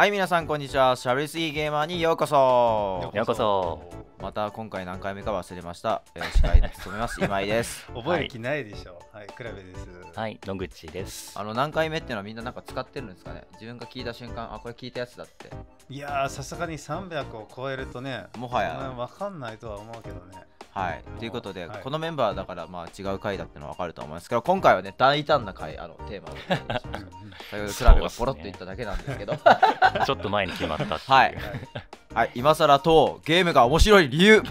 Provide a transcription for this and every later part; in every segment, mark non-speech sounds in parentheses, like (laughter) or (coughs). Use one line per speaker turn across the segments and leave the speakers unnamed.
はい皆さんこんにちはしゃべりすぎゲーマーにようこそようこそまた今回何回目か忘れました、えー、司会に務めます (laughs) 今井です覚える気ないでしょはい、はい、比べですはい野口ですあの何回目っていうのはみんななんか使ってるんですかね自分が聞いた瞬間あこれ聞いたやつだって
いやさすがに300を超えるとねもはやわかんないとは思うけどね
はい、ということで、このメンバーだからまあ違う回だってのは分かると思いますけど今回はね大胆な回あのテーマを (laughs) 先ほどクラブがポロッと言っただけなんですけど (laughs) ちょっと前に決まったっはい、はい、今更とゲームが面白い理由 (laughs)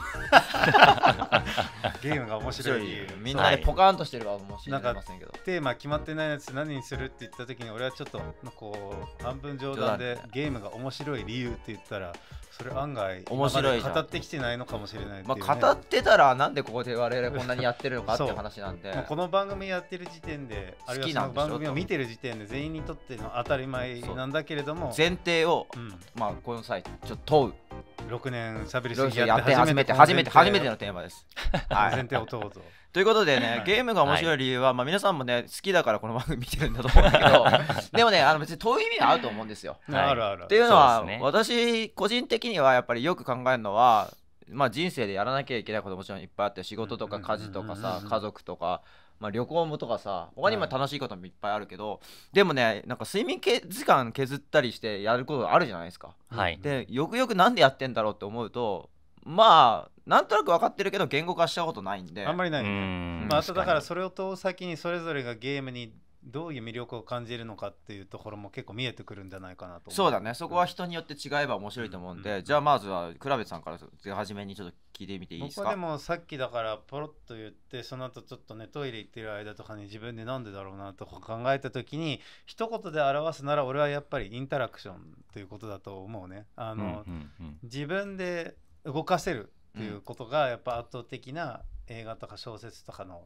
ゲームが面白い理由みんなで、ね、ポカーンとしてるば面白いかもしれませんけど
テーマ決まってないやつ何にするって言った時に俺はちょっとこう半分冗談でゲームが面白い理由って言ったらそれ案外面白いじゃん語ってきてないのかもしれない、ね、まあ、語っ
てたらなんでここで我々こんなにやってるのかって話なんで
この番組やってる時点で好きな番組を見てる時点で全員にとっての当たり前なんだけれども前
提を、うん、まあこの際ちょっと問う6年しゃべりすぎやって初めて初めて初めてのテーマです (laughs) はい、前提を問うぞということでね、ゲームが面白い理由は、まあ、皆さんもね、好きだからこの番組見てるんだと思うんだけど、(laughs) でもね、あの別に遠い意味はあると思うんですよ。あるある。っていうのは、ね、私、個人的にはやっぱりよく考えるのは、まあ、人生でやらなきゃいけないことももちろんいっぱいあって仕事とか家事とかさ家族とか、まあ、旅行もとかさ他にも楽しいこともいっぱいあるけど、でもねなんか睡眠け時間削ったりしてやることあるじゃないですか。はい、でよくよくなんでやってんだろうって思うとまあなんとなく分かってるけど言語化したことないんであんまりないね、まあ、あとだから
それをと先にそれぞれがゲームにどういう魅力を感じるのかっていうところも結構見えてくるんじゃないかなとそ
うだねそこは人によって違えば面白いと思うんで、うん、じゃあまずは倉部さんから初めにちょっと聞いてみていいですか僕はで
もさっきだからポロッと言ってその後ちょっとねトイレ行ってる間とかに自分でなんでだろうなとか考えた時に一言で表すなら俺はやっぱりインタラクションということだと思うねあの、うんうんうん、自分で動かせるっていうことがやっぱ圧倒的な映画とか小説とかの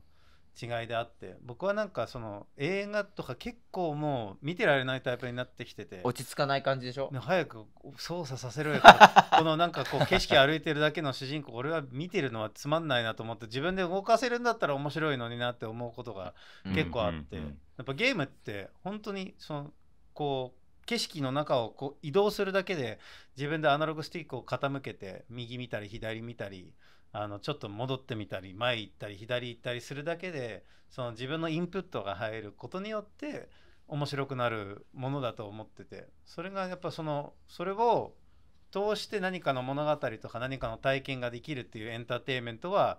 違いであって僕はなんかその映画とか結構もう見てられないタイプになってきてて落ち着かない感じでしょ早く操作させろよ (laughs) このなんかこう景色歩いてるだけの主人公俺は見てるのはつまんないなと思って自分で動かせるんだったら面白いのになって思うことが結構あって、やっぱゲームって本当にそのこう景色の中をこう移動するだけで自分でアナログスティックを傾けて右見たり左見たりあのちょっと戻ってみたり前行ったり左行ったりするだけでその自分のインプットが入ることによって面白くなるものだと思っててそれがやっぱそのそれを通して何かの物語とか何かの体験ができるっていうエンターテインメントは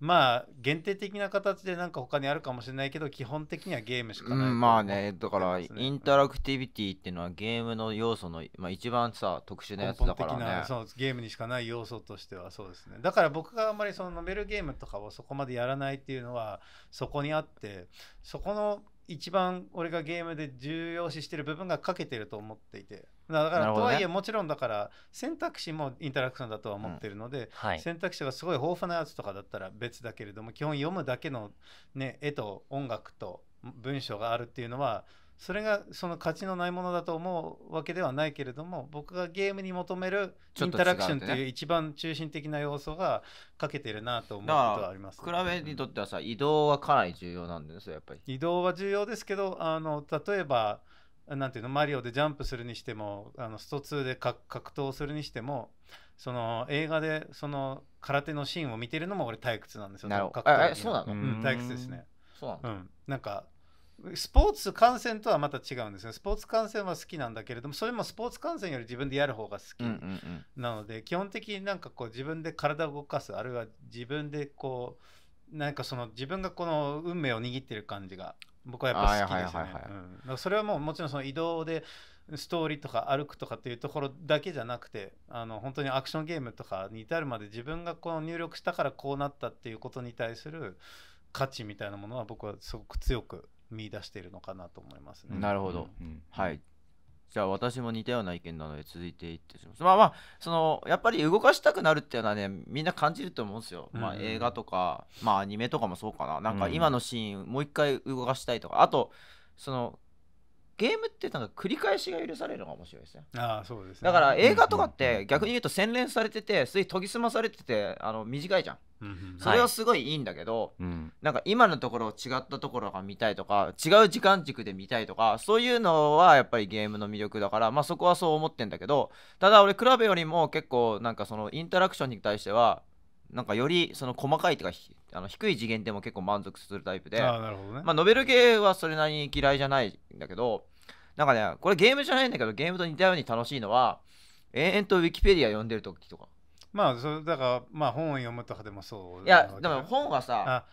まあ限定的な形でなんか他にあるかもしれないけど基本的にはゲームしかない、うん、
まあねだからインタラクティビティっていうのはゲームの要素の、まあ、一番さ特殊なやつだからねそ
うゲームにしかない要素としてはそうですねだから僕があんまりそのノベルゲームとかをそこまでやらないっていうのはそこにあってそこの一番俺がゲームで重要視してる部分が欠けてると思っていてだから、ね、とはいえもちろんだから選択肢もインタラクションだとは思ってるので、うんはい、選択肢がすごい豊富なやつとかだったら別だけれども基本読むだけの、ね、絵と音楽と文章があるっていうのはそれがその価値のないものだと思うわけではないけれども僕がゲームに求めるインタラクションという一番中心的な要素が欠けてるなと思うことはあります、ね、比
べにとってはさ移動はかなり重要なんですよやっぱり
移動は重要ですけどあの例えばなんていうのマリオでジャンプするにしてもあのスト2で格闘するにしてもその映画でその空手のシーンを見てるのも俺退屈なんですよ。なるほどそうなの、うん、退屈ですね。そうなの、うん、なんかスポーツ観戦とはまた違うんですよ。スポーツ観戦は好きなんだけれども、それもスポーツ観戦より自分でやる方が好きなので、基本的になんかこう自分で体を動かす、あるいは自分でこう、なんかその自分がこの運命を握ってる感じが僕はやっぱ好きですねそれはもうもちろんその移動でストーリーとか歩くとかっていうところだけじゃなくてあの本当にアクションゲームとかに至るまで自分がこの入力したからこうなったっていうことに対する価値みたいなものは僕はすごく強く見出しているのかなと思いますね。なるほど、
うん、はいじゃあ私も似たような意見なので続いていってしままあまあそのやっぱり動かしたくなるっていうのはねみんな感じると思うんですよ、まあ、映画とかまあアニメとかもそうかななんか今のシーンもう一回動かしたいとか、あとそのゲームってなんか繰り返しが許されるのが面白いですね
あそうです、ね、だから映画とか
って逆に言うと洗練されててすいに研ぎ澄まされててあの短いじゃん
それはすごい
いいんだけど、はい、なんか今のところ違ったところが見たいとか違う時間軸で見たいとかそういうのはやっぱりゲームの魅力だから、まあ、そこはそう思ってんだけどただ俺クラブよりも結構なんかそのインタラクションに対してはなんかよりその細かいというかあの低い次元でも結構満足するタイプであなるほどねまあ、ノベルゲーはそれなりに嫌いじゃないんだけどなんかねこれゲームじゃないんだけどゲームと似たように楽しいのは延々とウィキペディア読んでる時とか。
まあそだからまあ本を読むとかでもそういやでも本はさ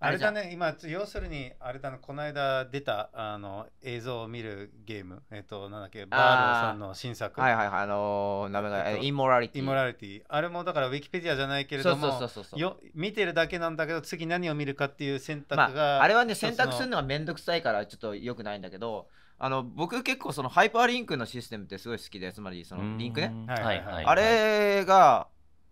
あれだね今要するにあれだねこの間出たあの映像を見るゲームえっとなんだっけバーローさんの新作はいはいはいあのー、名前が、えっと、イモラリティイモラリティあれもだからウィキペディアじゃないけれどもよ見てるだけなんだけど次何を見るかっていう選択が、まあ、あれはね選択するのがめ
んどくさいからちょっとよくないんだけどあの僕結構そのハイパーリンクのシステムってすごい好きでつまりそのリンクね、はいはい、あれが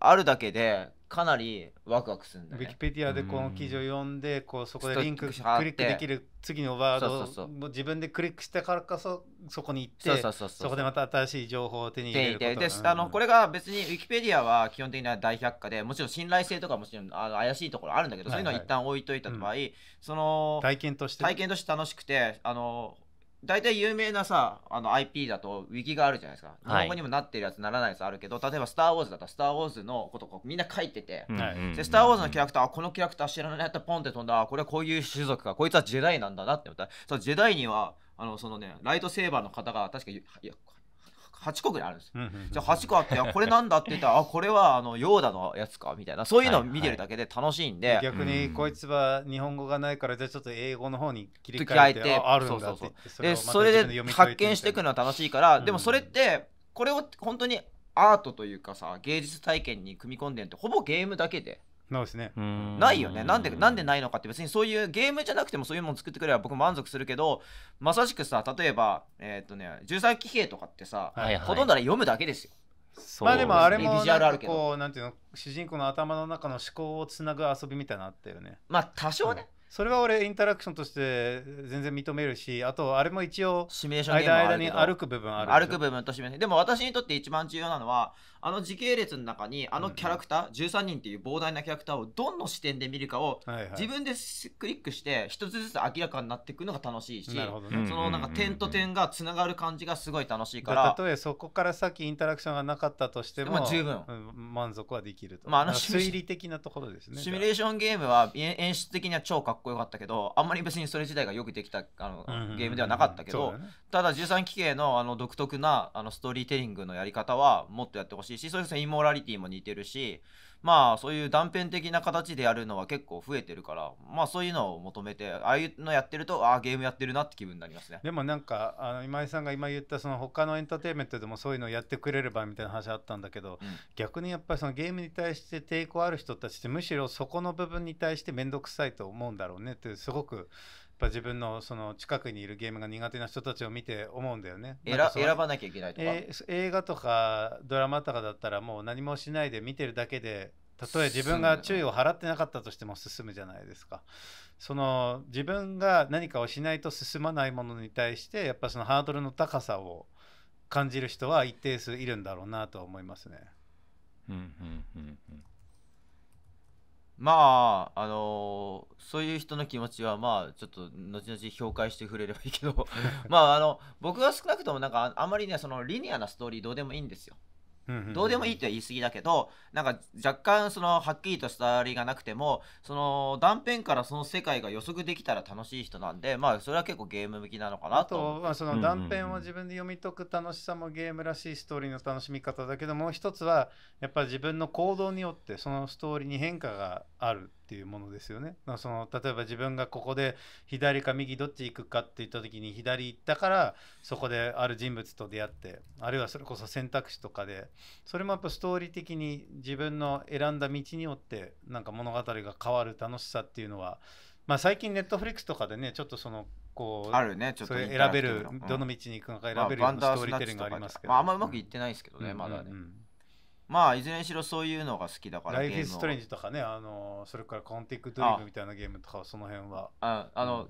あるだけでかなりワクワクするん
だ、ね、ウィキペディアでこの記事を読んでこうそこでリンククリックできる次のワードを自分でクリックしたからこそそこに行ってそこでまた新しい情報を手に入れることで、うん、あの
これが別にウィキペディアは基本的には大百科でもちろん信頼性とかもちろんあの怪しいところあるんだけど、はいはい、そういうのは一旦置いといた場合、うん、その体験として体験として楽しくてあの大体有名なさあの IP だとウィキがあるじゃないですか、日本語にもなってるやつならないやつあるけど例えば「スター・ウォーズ」だったら「スター・ウォーズ」のことをみんな書いてて「でスター・ウォーズ」のキャラクターこのキャラクター知らないやったらポンって飛んだこれはこういう種族かこいつはジェダイなんだなって思ったそジェダイにはあのそのねライトセーバーの方が確か八個ぐらいあるんですよ、じゃあ8個あってこれなんだって言ったらあこれはあのヨーダのやつかみたいなそういうのを見てるだけで楽しいんで、はいはい、逆にこいつは日本語がないからじゃあちょっと英語の方に切り替えてあるんだってでそれで発見していくのは楽しいから、でもそれってこれを本当にアートというかさ芸術体験に組み込んでるってほぼゲームだけで。
そうですねないよねなんでな
んでないのかって別にそういうゲームじゃなくてもそういうもの作ってくれば僕満足するけどまさしくさ例えばえっ、ー、とね13騎兵とかってさ、はいはい、ほとんど読むだけですよまあでもあれもなんこ
うなんていうの主人公の頭の中の思考をつなぐ遊びみたいなのあったよねまあ多少ね、うん、それは俺インタラクションとして全然認めるしあとあれも一応シミュレーション間に歩く部分ある歩く部分
とシミでも私にとって一番重要なのはあの時系列の中にあのキャラクター、うん、13人っていう膨大なキャラクターをどの視点で見るかを自分でクリックして一つずつ明らかになっていくのが楽しいし、そのなんか点と点がつながる感じがすごい楽しいからた
とえそこからさっきインタラクションがなかったとしても、十分、満足はで
きると、まあ、あの推理
的なところですねシミ
ュレーションゲームは演出的には超かっこよかったけどあんまり別にそれ自体がよくできたあの、ゲームではなかったけど、ね、ただ13期系のあの独特なあのストーリーテリングのやり方はもっとやってほしいしいし、そイモラリティも似てるし、まあそういう断片的な形でやるのは結構増えてるから、まあそういうのを求めて、ああいうのやってると、ああゲームやってるなって気分になりますね。
でもなんか、あの今井さんが今言ったその他のエンターテインメントでもそういうのやってくれればみたいな話あったんだけど、うん、逆にやっぱりそのゲームに対して抵抗ある人たちってむしろそこの部分に対して面倒くさいと思うんだろうねってすごく。ぱ自分のその近くにいるゲームが苦手な人たちを見て思うんだよね。選ばなきゃいけないとか、えー、映画とかドラマとかだったらもう何もしないで見てるだけでたとえ自分が注意を払ってなかったとしても進むじゃないですか。その自分が何かをしないと進まないものに対してやっぱそのハードルの高さを感じる人は一定数いるんだろうなと思いますね。
うんうんうんうん
まああのーそういう人の気持ちはまあちょっと後々評価してくれればいいけど (laughs) まああの僕は少なくともなんかあまりねそのリニアなストーリーどうでもいいんですよどうでもいいって言い過ぎだけどなんか若干そのはっきりとしたありがなくてもその断片からその世界が予測できたら楽しい人なんでまあそれは結構ゲーム向きなのかなと。あとはその断片を
自分で読み解く楽しさもゲームらしいストーリーの楽しみ方だけどもう一つはやっぱり自分の行動によってそのストーリーに変化がある。っていうものですよね。その例えば自分がここで左か右どっち行くかって言った時に左行ったからそこである人物と出会ってあるいはそれこそ選択肢とかでそれもやっぱストーリー的に自分の選んだ道によってなんか物語が変わる楽しさっていうのは、まあ、最近ネットフリックスとかでねちょっとその
こうあるねちょっと選べる、どの道に行くのか選べるようなストーリーテリングがありますけど、まあ、あんまうまくいってないですけどね、まだね。うんうんうんまあいずれにしろそういうのが好きだからライフ・イズ・ストレンジと
かねあのそれからコンティック・ドリームみたいなゲームとかその辺は
ああの、うん、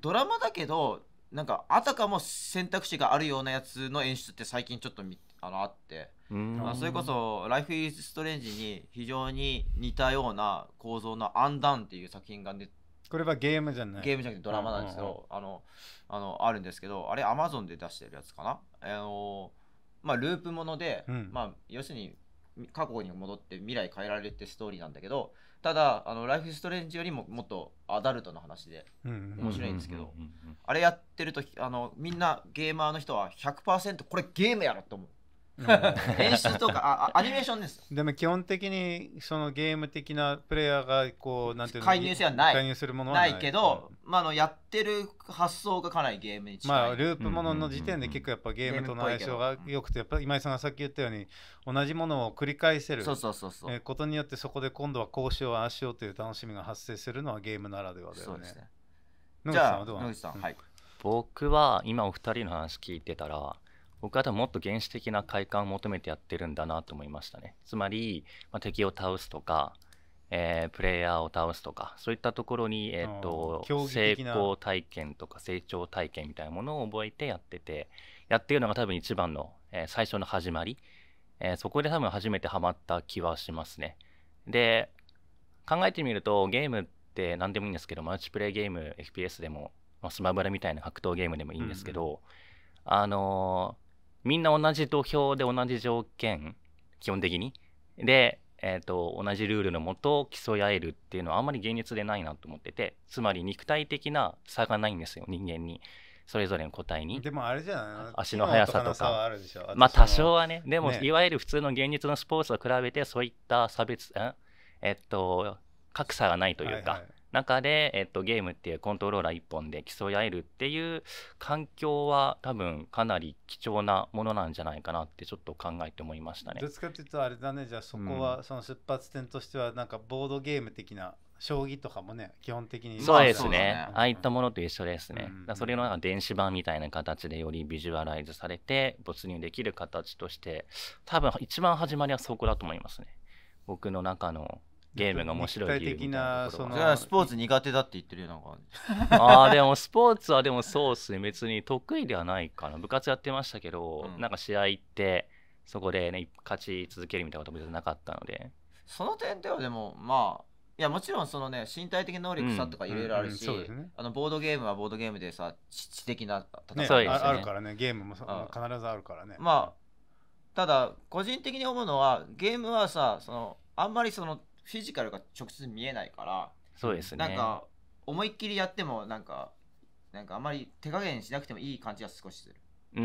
ドラマだけどなんかあたかも選択肢があるようなやつの演出って最近ちょっとあのあって、まあ、それこそ「ライフ・イズ・ストレンジ」に非常に似たような構造の「アンダン」っていう作品がね、こ
れはゲームじゃ
ないゲームじゃなくてドラマなんですけど、あのあのあるんですけどあれアマゾンで出してるやつかなあのまあループもので、うん、まあ要するに過去に戻って未来変えられるってストーリーなんだけどただあのライフストレンジよりももっとアダルトの話で面白いんですけどあれやってるとあのみんなゲーマーの人は100%これゲームやろと思う演出とかあアニメーションで
すでも基本的にそのゲーム的なプレイヤーがこうなんていうの介入性はない介入するものはないけど、
まあ、あのやってる発想がかなりゲームに近い、まあ、ループものの時点で結構やっぱゲームとの相性
がよくてやっぱ今井さんがさっき言ったように同じものを繰り返せるそうそうそうそう、えことによってそこで今度はこうしようああしようという楽しみが発生するのはゲームならではだよね。ね野口さんはどうなんですか、
僕は今お二人の話聞いてたら僕は多分もっと原始的な快感を求めてやってるんだなと思いましたね。つまり、まあ、敵を倒すとか、えー、プレイヤーを倒すとか、そういったところに、えーと、成功体験とか成長体験みたいなものを覚えてやってて、やってるのが多分一番の、えー、最初の始まり、えー、そこで多分初めてハマった気はしますね。で、考えてみると、ゲームって何でもいいんですけど、マルチプレイゲーム、FPS でも、まあ、スマブラみたいな格闘ゲームでもいいんですけど、うん、あのーみんな同じ土俵で同じ条件基本的にで、えーと、同じルールのもと競い合えるっていうのはあんまり現実でないなと思っててつまり肉体的な差がないんですよ人間に。それぞれの個体にでもあれじゃない足の速さとかまあ多少はねでも、ね、いわゆる普通の現実のスポーツと比べてそういった差別えっと格差がないというか、はいはい中で、えっと、ゲームっていうコントローラー1本で競い合えるっていう環境は多分かなり貴重なものなんじゃないかなってちょっと考えて思いましたね。どっち
かっていうとあれだねじゃあそこは、その出発点としてはなんかボードゲーム的な将棋とかもね基本的にそうですね、ね、
ああいったものと一緒ですね、うん、それの電子版みたいな形でよりビジュアライズされて没入できる形として多分一番始まりはそこだと思いますね僕の中のゲームが面白い理由みたいなとこスポーツ苦手だって言ってるよなんか。ああでもスポーツはでもそうっすね別に得意ではないかな部活やってましたけど、うん、なんか試合ってそこでね勝ち続けるみたいなこともなかったので。
その点ではでもまあいやもちろんそのね身体的能力差とかいろいろあるし、
あのボードゲームはボードゲーム
でさ知的な戦い、ねね、あるからねゲームも必ずあるからねまあただ個人的に思うのはゲームはさそのあんまりそのフィジカルが直接見えないからそうですねなんか思いっきりやってもなんかなんかあまり手加減しなくてもいい感じが少しする。うん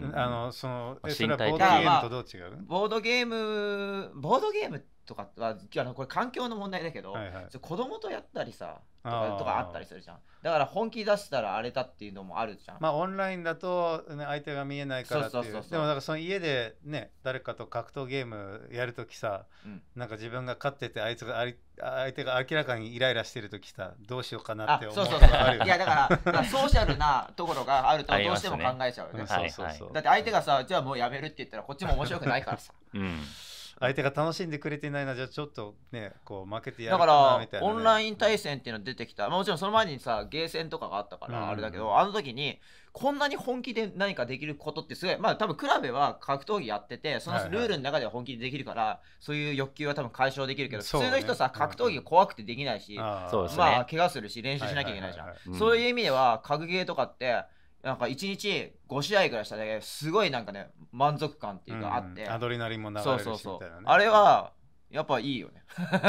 うんうん、あのそのえそれはボードゲームとどう違うボードゲームボードゲームとかはあのこれ環境の問題だけど、はいはい、子供とやったりさとかとかあったりするじゃんだから本気出したら荒れたっていうのもあるじゃんまあ
オンラインだと、ね、相手が見えないからっていうでもだからその家でね誰かと格闘ゲームやるときさ、うん、なんか自分が勝っててあいつがあり相手が明らかにイライラしてるときさどうしようかなって思うそうそうそういやだからソーシャルなところがあるとどうしても (laughs) 考えちゃうよね、ね、だ
って相手がさじゃあもうやめるって言ったらこっちも面白くないからさ、
(laughs) うん
相手が楽しんでくれてないなじゃあちょっとねこう負けてやるかなみたいな、ね、だからオンライ
ン対戦っていうの出てきた、まあ、もちろんその前にさゲーセンとかがあったからあれだけど、うん、あの時にこんなに本気で何かできることってすごいまあ多分クラブは格闘技やっててそのルールの中では本気でできるから、はいはい、そういう欲求は多分解消できるけど、ね、普通の人さ格闘技怖くてできないし、うん、まあ怪我するし練習しなきゃいけないじゃん、そういう意味では格ゲーとかってなんか1日5試合ぐらいしただけすごいなんかね満足感っていうかあって、うんアドレナリンも流れるしみたいな、そうそうそうあれはやっぱいいよね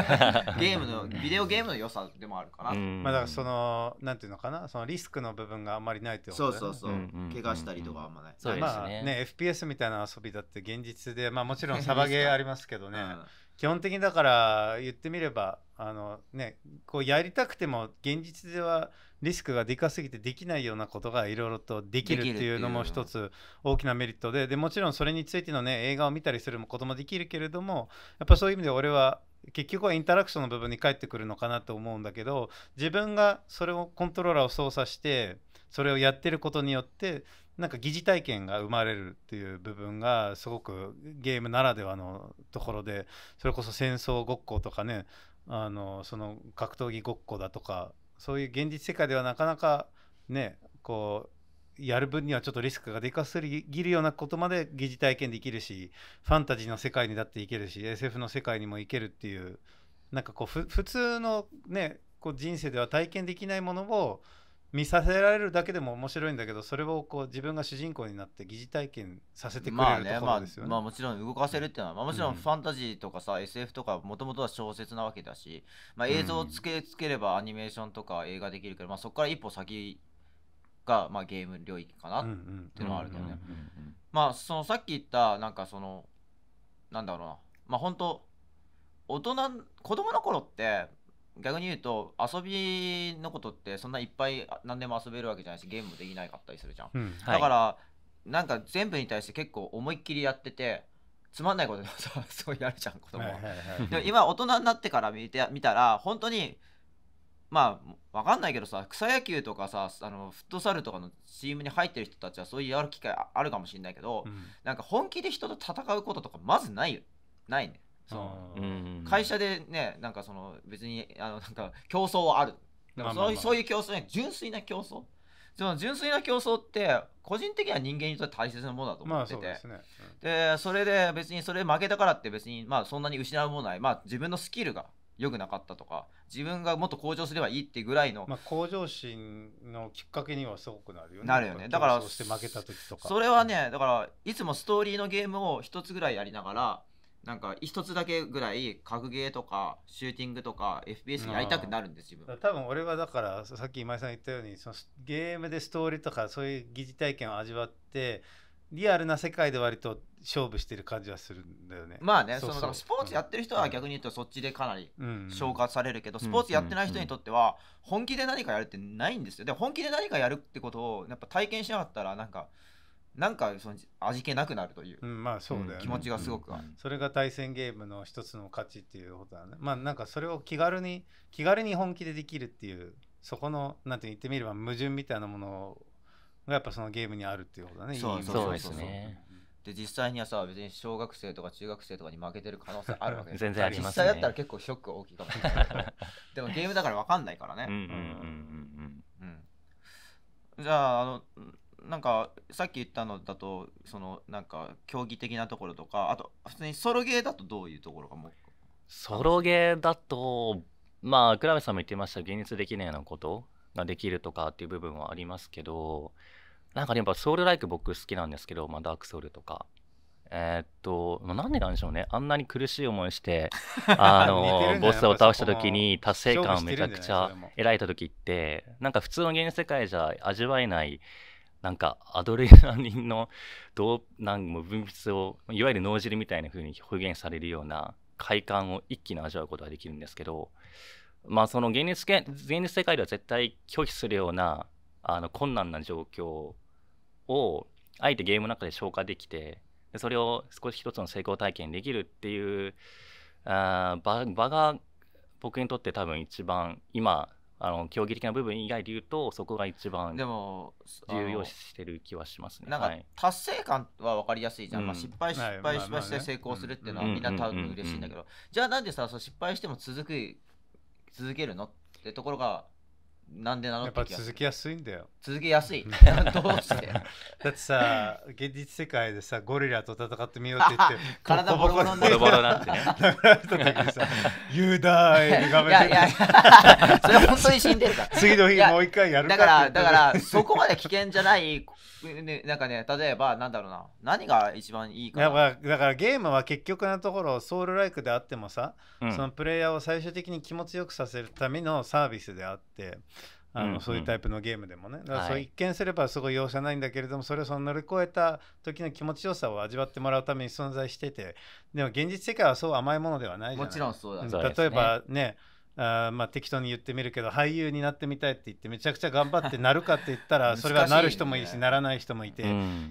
(laughs) ゲームのビデオゲームの良さでもあるかな、まあだから
そのなんていうのかなそのリスクの部分があんまりないってこと、ね、そうそうそう、怪我したり
とかあんまないそうですね,、まあね
FPS みたいな遊びだって現実でまあもちろん (laughs) サバゲーありますけどね、うん、基本的にだから言ってみればあのねこうやりたくても現実ではリスクがでかすぎてできないようなことがいろいろとできるっていうのも一つ大きなメリットででもちろんそれについての、ね、映画を見たりすることもできるけれどもやっぱそういう意味で俺は結局はインタラクションの部分に返ってくるのかなと思うんだけど自分がそれをコントローラーを操作してそれをやってることによってなんか疑似体験が生まれるっていう部分がすごくゲームならではのところでそれこそ戦争ごっことかねあのその格闘技ごっこだとかそういう現実世界ではなかなかねこうやる分にはちょっとリスクがでかすぎるようなことまで疑似体験できるしファンタジーの世界にだっていけるし SF の世界にもいけるっていうなんかこう普通のねこう人生では体験できないものを見させられるだけでも面白いんだけどそれをこう自分が主人公になって疑似体験させてくれるところですよね。まあ、ねまあ、まあ、もちろん動かせるってい
うのは、まあ、もちろんファンタジーとかさ、うん、SF とかもともとは小説なわけだし、まあ、映像をつけつければアニメーションとか映画できるけど、まあ、そこから一歩先が、まあ、ゲーム領域かなっていうのはあるけどね。まあそのさっき言ったなんかそのなんだろうなまあ本当大人子供の頃って逆に言うと遊びのことってそんないっぱい何でも遊べるわけじゃないしゲームもできないかったりするじゃん、うんはい、だからなんか全部に対して結構思いっきりやっててつまんないことでさ (laughs) そうやるじゃん子供は,、はいはいはい、でも今大人になってから見て見たら本当にまあ分かんないけどさ草野球とかさあのフットサルとかのチームに入ってる人たちはそういうやる機会あるかもしれないけど、うん、なんか本気で人と戦うこととかまずないよないねそううん会社でねなんかその別にあのなんか競争はあるでもそう,、いう競争ね純粋な競争その純粋な競争って個人的には人間にとって大切なものだと思ってて、まあそで、ねうん、それで別にそれ負けたからって別にまあそんなに失うものない、まあ、自分のスキルが良くなかったとか自分がもっと向上すればいいってぐらいの、ま
あ、向上心のきっかけにはすごくなるよねなるよねだからそ
れはねだからいつもストーリーのゲームを一つぐらいやりながらなんか一つだけぐらい格ゲーとかシューティングとか FPS にやりたくなるんです自
分多分俺はだからさっき今井さん言ったようにそのゲームでストーリーとかそういう疑似体験を味わってリアルな世界で割と勝負してる感じはするんだよねまあねそのス
ポーツやってる人は逆に言うとそっちでかなり消化されるけど、うん、スポーツやってない人にとっては本気で何かやるってないんですよで本気で何かやるってことをやっぱ体験しなかったらなんかなんかその味気なくなるという,、まあ
そうだよ気持ちがすごくある、うんそれが対戦ゲームの一つの価値っていうことだねまあなんかそれを気軽に気軽に本気でできるっていうそこのなんて言ってみれば矛盾みたいなも
のがやっぱそのゲームにあるっていうことだねそうそうそうそうねで実際にはさ別に小学生とか中学生とかに負けてる可能性あるわけです全然あります、ね、実際だったら結構ショック大きいかもしれない (laughs) でもゲームだから分かんないからねうんうんうんうんうんじゃああのなんかさっき言ったのだとそのなんか競技的なところとかあと普通にソロゲーだとどういうところがも
ソロゲーだとまあ倉部さんも言ってました現実できないようなことができるとかっていう部分はありますけどなんかやっぱソウルライク僕好きなんですけど、まあ、ダークソウルとかえー、っと、なんでなんでしょうね。あんなに苦しい思いして、(laughs) あの、ボスを倒した時に達成感をめちゃくちゃ得られた時って、なんか普通のゲーム世界じゃ味わえないなんかアドレナリンのどうなんも分泌をいわゆる脳汁みたいな風に表現されるような快感を一気に味わうことができるんですけどまあその現実現実世界では絶対拒否するようなあの困難な状況をあえてゲームの中で消化できてでそれを少し一つの成功体験できるっていうあ場場が僕にとって多分一番今あの競技的な部分以外で言うとそこが一番重要視してる気はしますねなんか
達成感は分かりやすいじゃん、うん、まあ、失敗失敗失敗して成功するっていうのはみんな多分嬉しいんだけど、じゃあなんでさそ失敗しても続く続けるのってところがなんでなのやっぱ続き
やすいんだよ続けやすい (laughs) どうしてだってさ現実世界でさゴリラと戦ってみようって言って
体ボロボロになってね (laughs)
雄大 (laughs) いやいやそれ本当に死んでるから次の日もう一回やるだからだからそ
こまで危険じゃないね、なんかね例えばなんだろうな何が一番いいかだか
らだからゲームは結局のところソウルライクであってもさ、うん、そのプレイヤーを最終的に気持ちよくさせるためのサービスであっててあの、うんうん、そういうタイプのゲームでもねだからそう一見すればすごい容赦ないんだけれども、はい、それをその乗り越えた時の気持ちよさを味わってもらうために存在しててでも現実世界はそう甘いものではないじゃもちろんそうだ、ん、例えばねあまあ適当に言ってみるけど俳優になってみたいって言ってめちゃくちゃ頑張ってなるかって言ったら (laughs) それはなる人もいいしならない人もいて、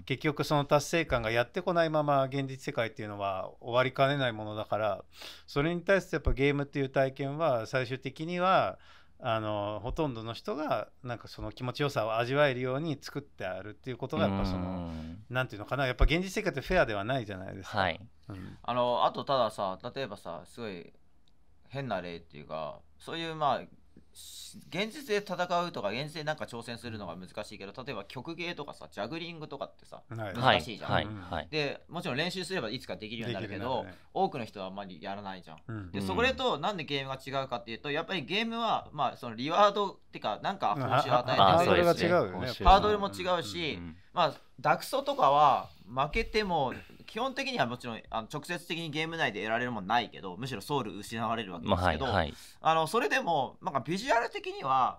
結局その達成感がやってこないまま現実世界っていうのは終わりかねないものだからそれに対してやっぱゲームっていう体験は最終的にはあのほとんどの人がなんかその気持ちよさを味わえるように作ってあるっていうことがやっぱそのなんていうのかなやっぱ現実世界ってフェアではないじゃない
ですか。はい、うん、あのあとたださ例えばさすごい変な例っていうかそういうまあ現実で戦うとか現実でなんか挑戦するのが難しいけど例えば曲芸とかさジャグリングとかってさ、はい、難しいじゃん、はいはい、でもちろん練習すればいつかできるようになるけど、ね、多くの人はあんまりやらないじゃん、うん、でそれとなんでゲームが違うかっていうとやっぱりゲームは、まあ、そのリワードっていうかなんか報酬を与えてくれるし、ね、ハードルも違うし、うん、まあダクソとかは負けても基本的にはもちろんあの直接的にゲーム内で得られるものないけどむしろソウル失われるわけですけど、まあはいはい、あのそれでもなんかビジュアル的には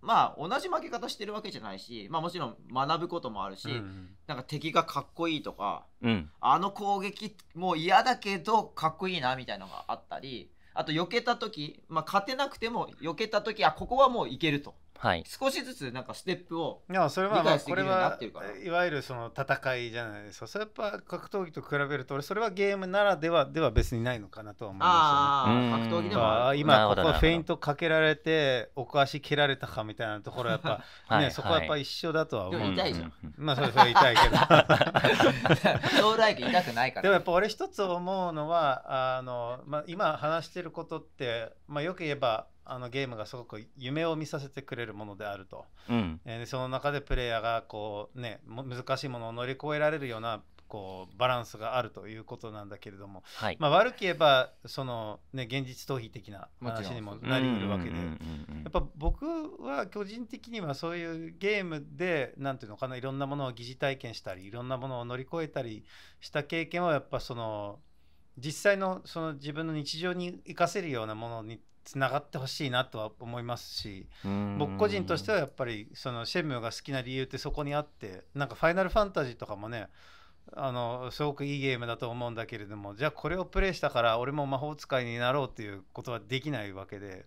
まあ同じ負け方してるわけじゃないし、まあ、もちろん学ぶこともあるし、うん、なんか敵がかっこいいとか、うん、あの攻撃もう嫌だけどかっこいいなみたいなのがあったりあと避けた時、まあ、勝てなくても避けた時あここはもういけるとはい、少しずつなんかステップを理
解していようになってるから、いわゆるその戦いじゃないですかそれやっぱ格闘技と比べると俺それはゲームならではでは別にないのかなとは思います、ね、格闘技でも今ここはフェイントかけられておかし蹴られたかみたいなところやっぱ、ね (laughs) はい、そこはやっぱ一緒だとは思う痛いじゃんまあそれそれ痛いけど (laughs) 将来痛くないから、ね、でもやっぱ俺一つ思うのはあの、まあ、今話してることって、まあ、よく言えばあのゲームがすごく夢を見させてくれるものであると、うん、えー、その中でプレイヤーがこう、ね、難しいものを乗り越えられるようなこうバランスがあるということなんだけれども、はい、まあ、悪く言えばその、ね、現実逃避的な話にもなりうるわけでやっぱ僕は個人的にはそういうゲームで何ていうのかないろんなものを疑似体験したりいろんなものを乗り越えたりした経験はやっぱその実際のその自分の日常に生かせるようなものにつながってほしいなとは思いますし僕個人としてはやっぱりそのシェムが好きな理由ってそこにあってなんか「ファイナルファンタジー」とかもねあのすごくいいゲームだと思うんだけれどもじゃあこれをプレイしたから俺も魔法使いになろうっていうことはできないわけで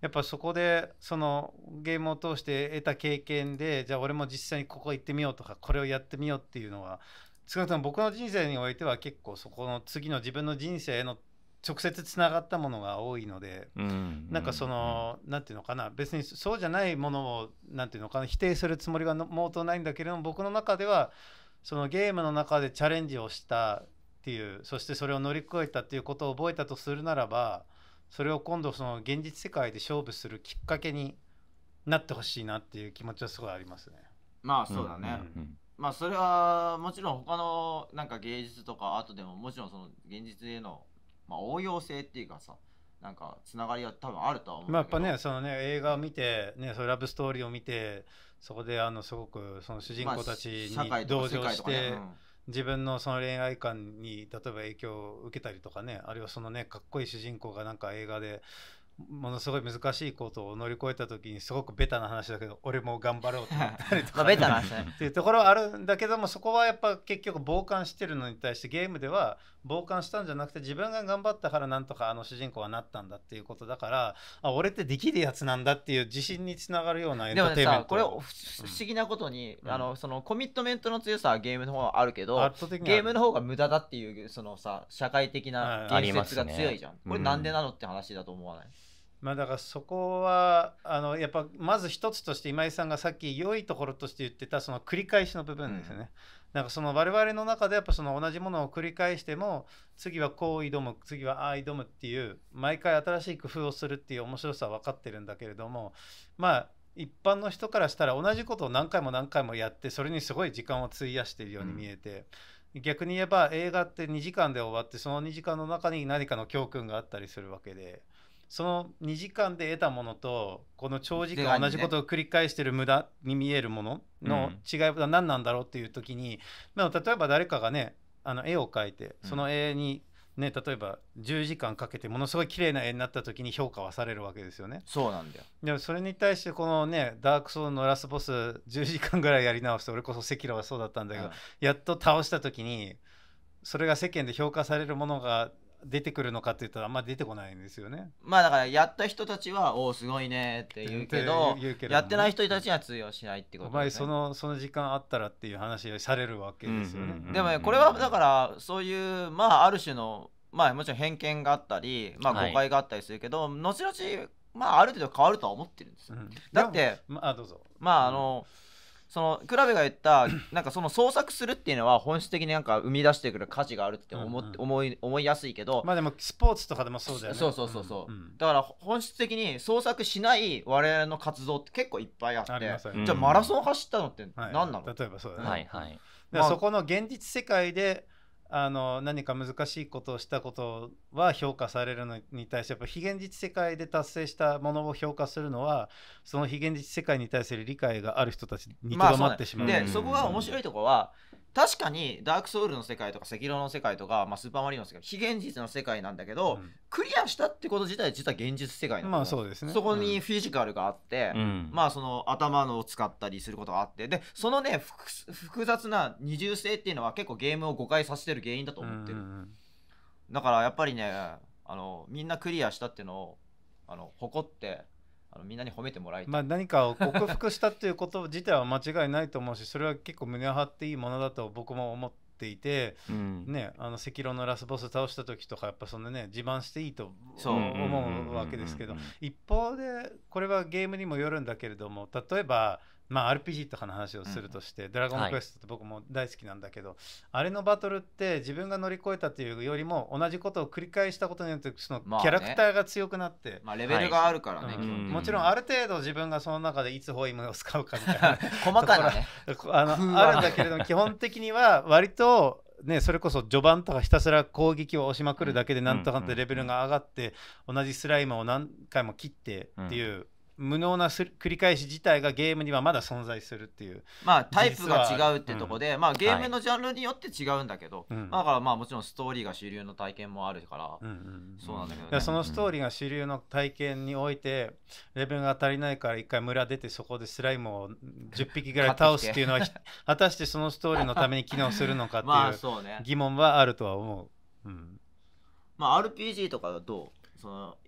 やっぱそこでそのゲームを通して得た経験でじゃあ俺も実際にここ行ってみようとかこれをやってみようっていうのは少なくとも僕の人生においては結構そこの次の自分の人生への直接つながったものが多いので、うん、なんかその、なんていうのかな別にそうじゃないものをなんていうのかな否定するつもりは毛とないんだけれども僕の中ではそのゲームの中でチャレンジをしたっていうそしてそれを乗り越えたっていうことを覚えたとするならばそれを今度その現実世界で勝負するきっかけになってほしいなっていう気持ちはすごいありますね。
まあそうだね、うん、まあそれはもちろん他のなんか芸術とかアートでももちろんその現実へのまあ、応用性っていうかさなんかつながりは多分あると思うまあ、やっぱね
そのね映画を見て、ね、そラブストーリーを見てそこであのすごくその主人公たちに同情して、自分のその恋愛観に例えば影響を受けたりとかねあるいはそのねかっこいい主人公がなんか映画でものすごい難しいことを乗り越えた時にすごくベタな話だけど俺も頑張ろうと思ったりとか (laughs) ベタな話、ね、(laughs) っていうところはあるんだけどもそこはやっぱ結局傍観してるのに対してゲームでは傍観したんじゃなくて自分が頑張ったからなんとかあの主人公はなったんだっていうことだから
あ俺ってできるやつなんだっていう自信につながるようなエンターテイメントでこれ不思議なことに、うん、あのそのコミットメントの強さはゲームの方はあるけどゲームの方が無駄だっていうそのさ社会的な言説が強いじゃん、これなんでなのって話だと思わない、うん
まあ、だからそこはあのやっぱまず一つとして今井さんがさっき良いところとして言ってたその繰り返しの部分ですよね。うん、なんかその我々の中でやっぱその同じものを繰り返しても次はこう挑む次はああ挑むっていう毎回新しい工夫をするっていう面白さは分かってるんだけれどもまあ一般の人からしたら同じことを何回も何回もやってそれにすごい時間を費やしているように見えて。うん逆に言えば映画って2時間で終わってその2時間の中に何かの教訓があったりするわけでその2時間で得たものとこの長時間同じことを繰り返してる無駄に見えるものの違いは何なんだろうっていう時に、うん、例えば誰かがねあの絵を描いてその絵に、ね、例えば10時間かけてものすごい綺麗な絵になった時に評価はされるわけですよね。そうなんだよでもそれに対してこのねダークソウルのラスボス10時間ぐらいやり直して俺こそ赤狼はそうだったんだけど、うん、やっと倒した時にそれが世間で評価されるものが出てくるのかって言ったらあんまり出てこないんですよね
まあだからやった人たちは「おおすごいね」って言うけどやってない人たちには通用しないってこと、ね、お前そ
のその時間あったらっていう話されるわけですよね、うんうんうんうん、でも、ね、こ
れはだからそういうまあある種のまあもちろん偏見があったりまあ誤解があったりするけど、はい、後々まあある程度変わるとは思ってるんですよ、うん、だってまあどうぞまああの、うんそのクラが言った (coughs) なんかその創作するっていうのは本質的になんか生み出してくる価値があるって思,、って思い思いやすいけどまあでもスポーツとかでもそうだよねそうそうそうそう、だから本質的に創作しない我々の活動って結構いっぱいあってじゃあマラソン走ったのっ
て
何なの、例えばそうだねはいはい、そこの現実世界で、あの何か難しいことをしたことは評価されるのに対してやっぱ非現実世界で達成したものを評価するのはその非現実世界に対する理解がある人たちにとどまってしまう、まあ、そ、ね、でそこが
面白いとこは、う確かにダークソウルの世界とか赤狼の世界とか、まあ、スーパーマリオの世界非現実の世界なんだけど、うん、クリアしたってこと自体実は現実世界なの、まあそうですね、そこにフィジカルがあって、うん、まあその頭のを使ったりすることがあってでそのね複雑な二重性っていうのは結構ゲームを誤解させてる原因だと思ってる、うん、だからやっぱりねあのみんなクリアしたっていうのをあの誇ってのみんなに褒めてもらいたい、まあ、何かを克
服したっていうこと自体は間違いないと思うしそれは結構胸を張っていいものだと僕も思っていて、うん、ねあの赤色のラスボス倒した時とかやっぱそんなね自慢していいと思うわけですけど一方でこれはゲームにもよるんだけれども例えばまあ、RPG とかの話をするとして、うん、ドラゴンクエストって僕も大好きなんだけど、はい、あれのバトルって自分が乗り越えたというよりも同じことを繰り返したことによってそのキャラクターが強くなって、まあ、ねまあ、レベルがあるからね、はいうん、もちろんある程度自分がその中でいつホイムを使うかみたいな (laughs) 細かいね、あのあるんだけれども基本的には割とね、それこそ序盤とかひたすら攻撃を押しまくるだけでなんとかってレベルが上がって同じスライムを何回も切ってっていう無能な繰り返し自体がゲームにはまだ存在するっていうまあタイプが違うってとこで、うん、まあゲームのジャンルによ
って違うんだけど、はい、だからまあもちろんストーリーが主流の体験もあるから、うんうん、そうなんだけど、ね、そのス
トーリーが主流の体験において、レベルが足りないから一回村出てそこでスライムを10匹ぐらい倒すっていうのは (laughs) 果たしてそのストーリーのために機能するのかっていう疑問はあるとは思
う。うん、
まあ RPG とかだとその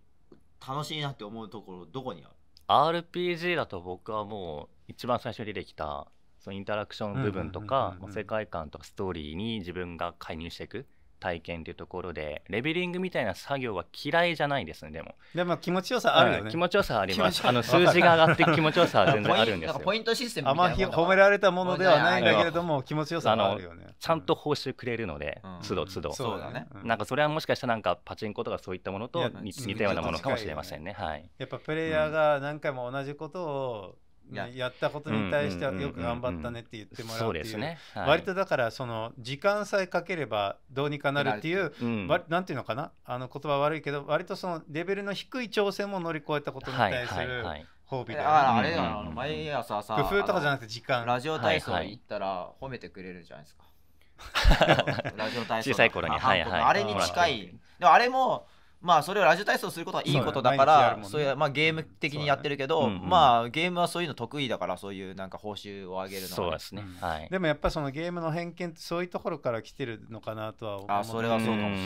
楽しいなって思うところどこにある
RPG だと僕はもう一番最初に出てきたそのインタラクション部分とか、世界観とかストーリーに自分が介入していく体験というところでレベリングみたいな作業は嫌いじゃないですねでもでも気持ちよさあるよね、はい、気持ちよさありますあの数字が上がって気持ちよさは全然あるんですよポイント
システムあんま褒められたものではないんだけれども気持ちよさあるよ
ねちゃんと報酬くれるので、うん、都度都度そうだねなんかそれはもしかしたらなんかパチンコとかそういったものと似たようなものかもしれませんね、ね、はい
やっぱプレイヤーが何回も同じことを、うんやったことに対してはよく頑張ったねって言ってもらうっていう割とだからその時間さえかければどうにかなるっていう、うん、なんていうのかなあの言葉悪いけど割とそのレベルの低い挑戦も乗り越えたことに対する褒美だよ、ね、はいはい、あれだよ、毎朝さ工夫とかじゃなくて時間ラジオ体操行っ
たら褒めてくれるじゃないですか、ラジオ体操小さい頃に、はいはい、あれに近いでもあれもまあそれをラジオ体操することはいいことだからそう、いうまあ、ゲーム的にやってるけど、まあゲームはそういうの得意だからそういうなんか報酬を上げるの、そうですね、は
い、で
もやっぱそのゲームの偏見ってそういうところから来てるのかなとは思うあそれはそうかもしれない、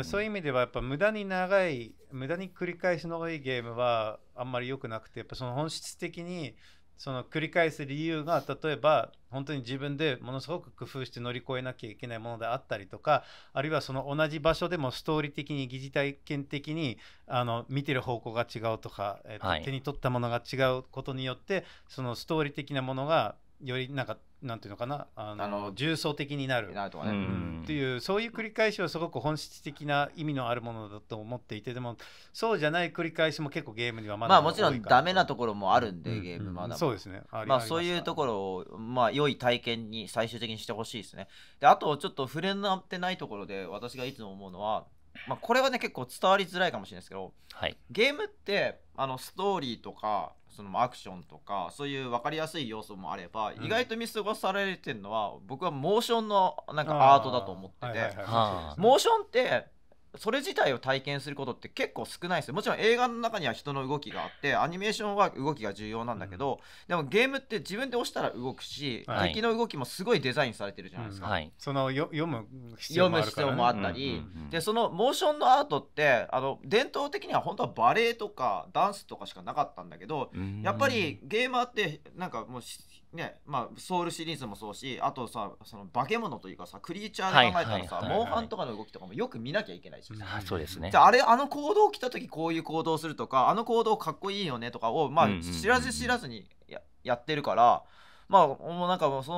うそういう意味ではやっぱ無駄に長い無駄に繰り返しの多いゲームはあんまり良くなくてやっぱその本質的にその繰り返す理由が例えば本当に自分でものすごく工夫して乗り越えなきゃいけないものであったりとかあるいはその同じ場所でもストーリー的に疑似体験的にあの見てる方向が違うとか、えーと、はい、手に取ったものが違うことによってそのストーリー的なものがよりなんかなんていうのかなあの重層的になるなるとかね、っていうそういう繰り返しはすごく本質的な意味のあるものだと思っていてでもそうじゃない繰り返しも結構
ゲームにはまだまあもちろんダメなところもあるんで、うん、ゲームまだ、うん、そうですねまあそういうところをまあ良い体験に最終的にしてほしいですねであとちょっと触れなってないところで私がいつも思うのはまあこれはね結構伝わりづらいかもしれないですけど、はい、ゲームってあのストーリーとかそのアクションとかそういう分かりやすい要素もあれば、意外と見過ごされてるのは僕はモーションのなんかアートだと思っててモーションってそれ自体を体験することって結構少ないですよもちろん映画の中には人の動きがあってアニメーションは動きが重要なんだけど、うん、でもゲームって自分で押したら動くし、はい、敵の動きもすごいデザインされてるじゃないですか、うんはい、
その読む必要もあ、読む必要もあった
り、うんうんうん、でそのモーションのアートってあの伝統的には本当はバレエとかダンスとかしかなかったんだけど、うん、やっぱりゲーマーってなんかもうねまあ、ソウルシリーズもそうしあとさその化け物というかさクリーチャーで考えたらさ、はいはい、モンハンとかの動きとかもよく見なきゃいけないし、あそうですね、あれあの行動来た時こういう行動するとかあの行動かっこいいよねとかを、まあ、知らず知らずにや,、やってるから。まあ、もうなんかもそ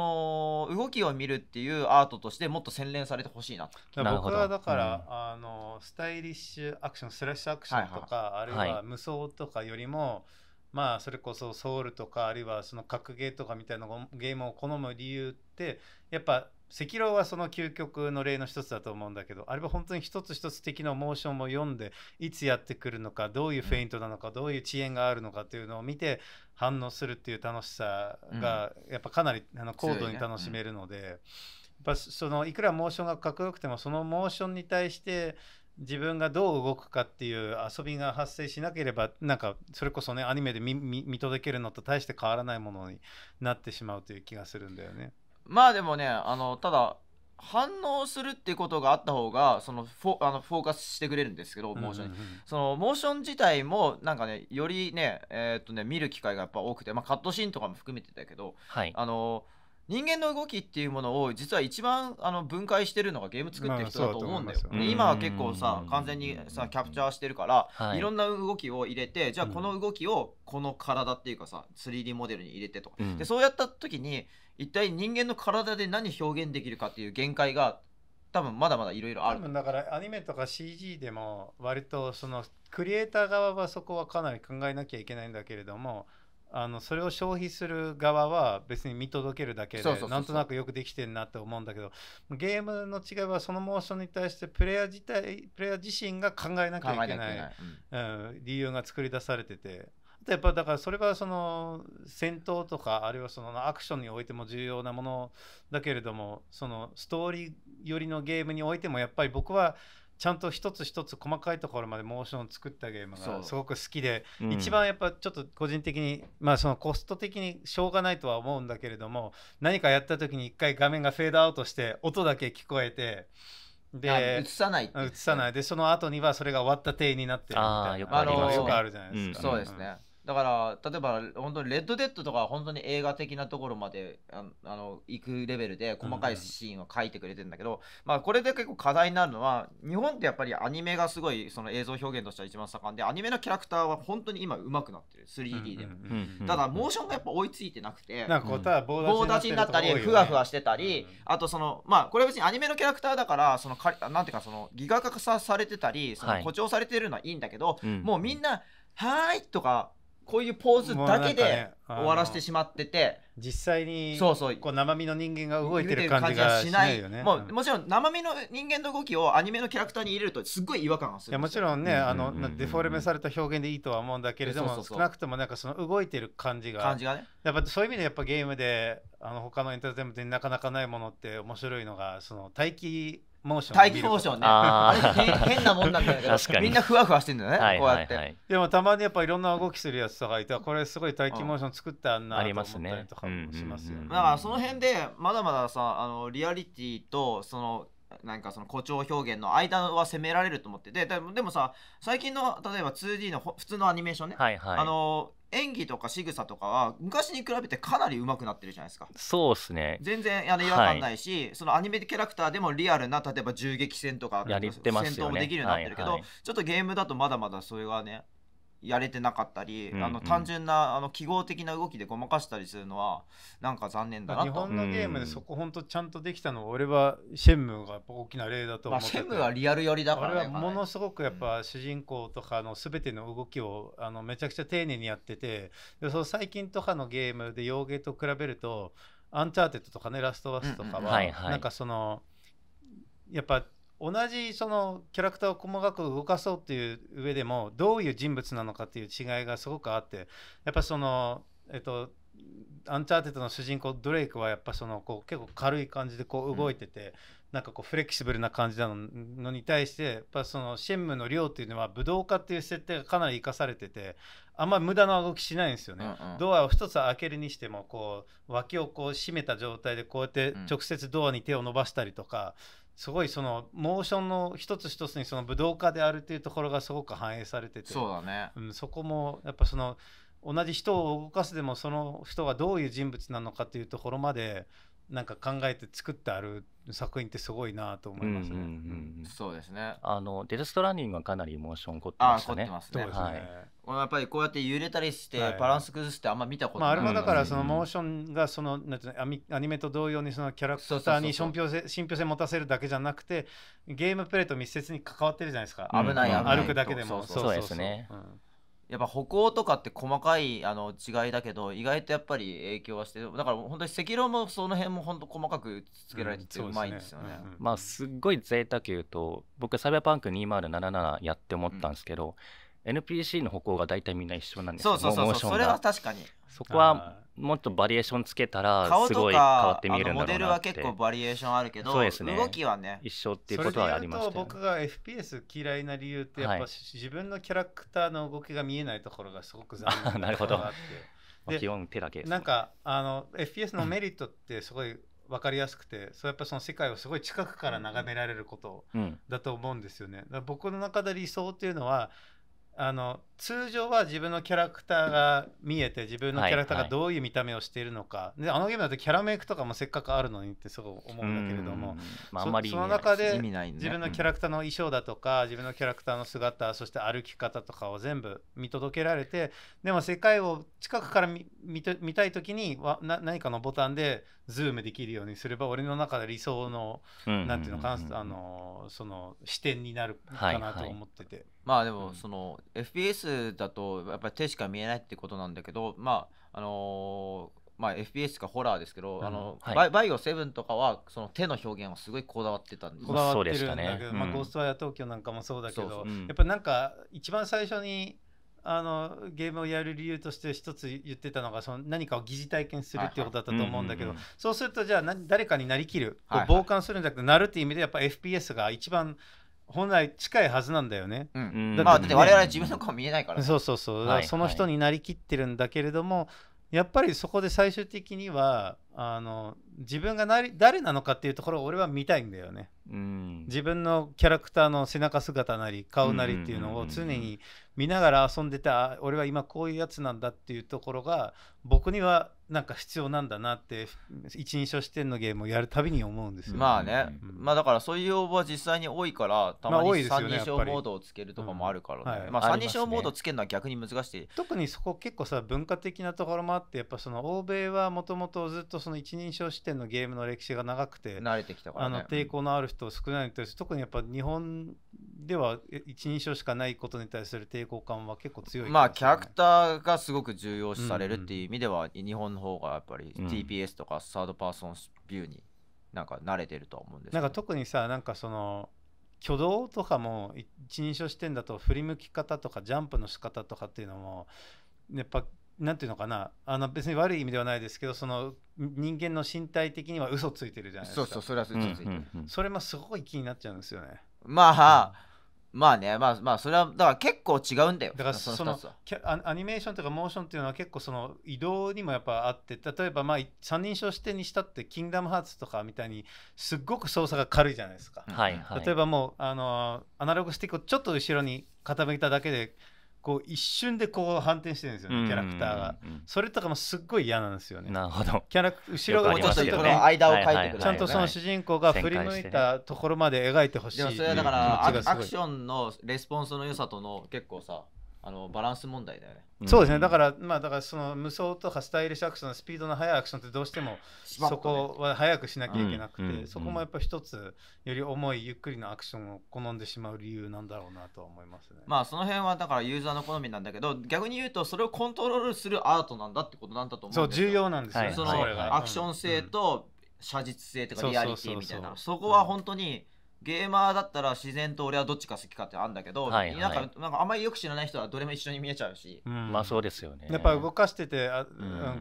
の動きを見るっていうアートとしてもっと洗練されてほしいな僕はだから、
うん、あのスタイリッシュアクションスラッシュアクションとか、はいはい、あるいは無双とかよりも、はいまあ、それこそソウルとかあるいはその格ゲーとかみたいなゲームを好む理由ってやっぱ赤老はその究極の例の一つだと思うんだけどあれは本当に一つ一つ敵のモーションも読んでいつやってくるのかどういうフェイントなのか、どういう遅延があるのかっていうのを見て反応するっていう楽しさが、やっぱかなりあの高度に楽しめるので、やっぱそのいくらモーションがかっこよくてもそのモーションに対して自分がどう動くかっていう遊びが発生しなければなんかそれこそねアニメで見見届けるのと大して変わらないものになってしまうという気
がするんだよね。まあでもねあのただ反応するっていうことがあった方がそのフォあのフォーカスしてくれるんですけどモーションに、そのモーション自体もなんかねよりねえー、っとね見る機会がやっぱ多くて、まあ、カットシーンとかも含めてだけど、はい、あのー人間の動きっていうものを実は一番あの分解してるのがゲーム作ってる人だと思うんだよ。まあ、よ今は結構さ完全にさキャプチャーしてるから、はい、いろんな動きを入れてじゃあこの動きをこの体っていうかさ 3D モデルに入れてとか、うん、でそうやった時に一体人間の体で何表現できるかっていう限界が多分まだまだいろいろある。
だからアニメとか CG でも割とそのクリエイター側はそこはかなり考えなきゃいけないんだけれども。あのそれを消費する側は別に見届けるだけでなんとなくよくできてるなって思うんだけどゲームの違いはそのモーションに対してプレイヤー自体プレイヤー自身が考えなきゃいけない、うん、理由が作り出されてて。あとやっぱだからそれはその戦闘とかあるいはそのアクションにおいても重要なものだけれどもそのストーリー寄りのゲームにおいてもやっぱり僕はちゃんと一つ一つ細かいところまでモーションを作ったゲームがすごく好きで、うん、一番やっぱちょっと個人的に、まあ、そのコスト的にしょうがないとは思うんだけれども何かやった時に一回画面がフェードアウトして音だけ聞こえて。で
映さない映さないでその後にはそれが終わった体になってるみたいなあよくあるじゃないですか、うん、そうですね、だから例えば本当に「レッド・デッド」とか本当に映画的なところまでああの行くレベルで細かいシーンを書いてくれてるんだけど、うん、まあ、これで結構課題になるのは日本ってやっぱりアニメがすごいその映像表現としては一番盛んでアニメのキャラクターは本当に今上手くなってる 3D でも、ただモーションがやっぱ追いついてなくてなんかこうただ棒立ちになったり、ふわふわしてたり、うん、あとそのまあこれは別にアニメのキャラクターだからそのかなんていうかそのギガ化されてたりその誇張されてるのはいいんだけど、はい、もうみんな「はい」とか「こういうポーズだけで終わらせてしまってて、ね、実際にこう生身の人間が動いてる感じがしないよねもうもちろん生身の人間の動きをアニメのキャラクターに入れるとすごい違和感がするもち
ろんね、うんうん、あのデフォルメされた表現でいいとは思うんだけれども少なくともなんかその動いてる感じが感じがねやっぱそういう意味でやっぱゲームであの他のエンターテインメントになかなかないものって面白いのがその待機モーション大気モーションねあれ変なもんなんだけどみんなふわふわしてんだよね、はいはいはい、こうやってでもたまにやっぱいろんな動きするやつとかいてこれすごい大気モーション作ったんなあ思ったりとかもしますよね、だから
その辺でまだまださあのリアリティとそのなんかその誇張表現の間は攻められると思ってででもさ最近の例えば 2D の普通のアニメーションね、はいはい、あの演技とか仕草とかは昔に比べてかなり上手くなってるじゃないですか
そうですね全
然あの違和感ないし、はい、そのアニメキャラクターでもリアルな例えば銃撃戦とか、ね、戦闘もできるようになってるけど、はいはい、ちょっとゲームだとまだまだそれがねやれてなかったり、うんうん、あの単純なあの記号的な動きでごまかしたりするのはなんか残念だなと日本のゲームでそ
こ本当ちゃんとできたのは俺はシェンムーが大きな例だと思ってて、まあ、シェンムーはリアル寄りだから、ね、はものすごくやっぱ主人公とかの全ての動きをあのめちゃくちゃ丁寧にやっててでその最近とかのゲームで洋芸と比べるとアンチャーテッドとかねラストバスとかは、うんうんはいはい、なんかそのやっぱ同じそのキャラクターを細かく動かそうっていう上でもどういう人物なのかっていう違いがすごくあってやっぱそのえっとアンチャーテッドの主人公ドレイクはやっぱそのこう結構軽い感じでこう動いてて、うん、なんかこうフレキシブルな感じなのに対してやっぱそのシェンムの量っていうのは武道家っていう設定がかなり生かされててあんまり無駄な動きしないんですよね、うんうん、ドアを一つ開けるにしてもこう脇をこう閉めた状態でこうやって直接ドアに手を伸ばしたりとか、うんすごいそのモーションの一つ一つにその武道家であるっていうところがすごく反映されててそうだね、うん、そこもやっぱその同じ人を動かすでもその人がどういう人物なのかっていうところまでなんか考えて作ってある作品ってすごいなと思いま
すね。うんうんうんうん、そうですね。あのデルストランニングはかなりモーション凝ってましたね。あ凝ってますね。はい、
や
っぱりこうやって揺れたりしてバランス
崩すってあんま見たことない、まあ、あれもだからその
モーションがそのなんてアミアニメと同様にそのキャラクターに信憑性信憑性持たせるだけじゃなくてゲームプ
レイと密接に関わってるじゃないですか危ない危ない歩くだけでもそうですね、うんやっぱ歩行とかって細かいあの違いだけど意外とやっぱり影響はしてだから本当に赤色もその辺も本当細かくつけられててうまいんですよねうんねう
ん、まあすっごい贅沢言うと僕サイバーパンク2077やって思ったんですけど、うん NPC の歩行が大体みんな一緒なんですよそうそうそうそうそれは確かにそこはもっとバリエーションつけたらすごい変わって見えるんだろうなモデルは結構バリエーションあるけどそうです、ね、動きはね一緒っていうことはありました、
僕が FPS 嫌いな理由ってやっぱ、はい、自分のキャラクターの動きが見えないところがすごく残念 (laughs) なところがあってるほど基本手だけ、ね、なんかあの FPS のメリットってすごい分かりやすくてそうやっぱその世界をすごい近くから眺められることだと思うんですよね。僕の中で理想っていうのはあの通常は自分のキャラクターが見えて自分のキャラクターがどういう見た目をしているのか、はいはい、であのゲームだとキャラメイクとかもせっかくあるのにってすごい
思うんだけれども、あ、まりその中で自分のキャ
ラクターの衣装だとか、自分のキャラクターの姿そして歩き方とかを全部見届けられてでも世界を近くから見見見たい時にはな何かのボタンでズームできるようにすれば俺の中で理想のなんていうのかなあのその
視点になるかなと思ってて。はいはい、まあでもその FPS FPS だとやっぱり手しか見えないってことなんだけど、まああのーまあ、FPS かホラーですけど、あの、はい、バイバイオ7とかはその手の表現はすごいこだわってたんですこだわってるんだけど、ねうん、まあ、ゴーストワイヤ東京なんかもそうだけど、うん、や
っぱなんか一番最初にあのゲームをやる理由として一つ言ってたのがその何かを疑似体験するっていうことだったと思うんだけどそうするとじゃあ誰かになりきる、はいはい、傍観するんじゃなくてなるっていう意味でやっぱ FPS が一番本来近いはずなんだよね。うん、だって、ね、まあ、だって我々自分の顔見えないから、ね、そうそうそう、はい、その人になりきってるんだけれども、やっぱりそこで最終的にはあの自分がなり誰なのかっていうところを俺は見たいんだよね、うん、自分のキャラクターの背中姿なり顔なりっていうのを常に見ながら遊んでた、俺は今こういうやつなんだっていうところが僕にはなんか必要なんだなって一人称視点のゲームをやるたびに思うんですよ、ね、まあね、
うん、まあだからそういう要望は実際に多いからたまに三人称モードをつけるとかもあるからね、まあ、ねうんはい、まあ、三人称モードつけるのは逆に難しい、ね、
特にそこ結構さ文化的なところもあってやっぱその欧米はもともとずっとその一人称視点のゲームの歴史が長くて慣れてきたから、あの抵抗のある人少ないと特にやっぱ日本では一人称しかないことに対する抵抗感は結構強い、まあキャラク
ターがすごく重要視されるっていう意味では、日本の方がやっぱり TPS とかサードパーソンビューになんか慣れてると思うんですけど、うん、なんか
特にさなんかその挙動とかも一人称視点だと振り向き方とかジャンプの仕方とかっていうのもやっぱなんていうのかなあの別に悪い意味ではないですけどその人間の身体的には嘘ついてるじゃないですかそうそうそれは嘘ついてる、うんうんうん、それもすごい気になっちゃうんですよね
まあ、まあねまあまあそれはだから結構違うんだよだからその
アニメーションとかモーションっていうのは結構その移動にもやっぱあって例えばまあ三人称視点にしたって「キングダムハーツ」とかみたいにすっごく操作が軽いじゃないですか、
はいはい、例えば
もうあのアナログスティックをちょっと後ろに傾いただけでこう一瞬でこう反転してるんですよねキャラクターが、それとかもすっごい嫌なんですよねなるほどキャラク後ろがちょっとこの間を描いてくちゃんとその主人公が振り向いたところまで描いてほしい、ね、それはだからアクシ
ョンのレスポンスの良さとの結構さあのバランス問題だよね。そうですね、だ
から、まあ、だからその無双とかスタイリッシュアクション、スピードの速いアクションってどうしてもそこは速くしなきゃいけなくて、うんうん、そこもやっぱ一つ、より重いゆっくりのアクションを好んでしまう理由なんだろうなとは思いますね。
まあ、その辺はだからユーザーの好みなんだけど、逆に言うと、それをコントロールするアートなんだってことなんだと思うそう、重要なんですよ、ね、そのアクション性と写実性とかリアリティみたいな、そこは本当に、ゲーマーだったら自然と俺はどっちが好きかってあるんだけど、はいはい、なんかなんかあんまりよく知らない人はどれも一緒に見えちゃうし、うん、まあそうで
すよね
やっぱ動かしててあ、う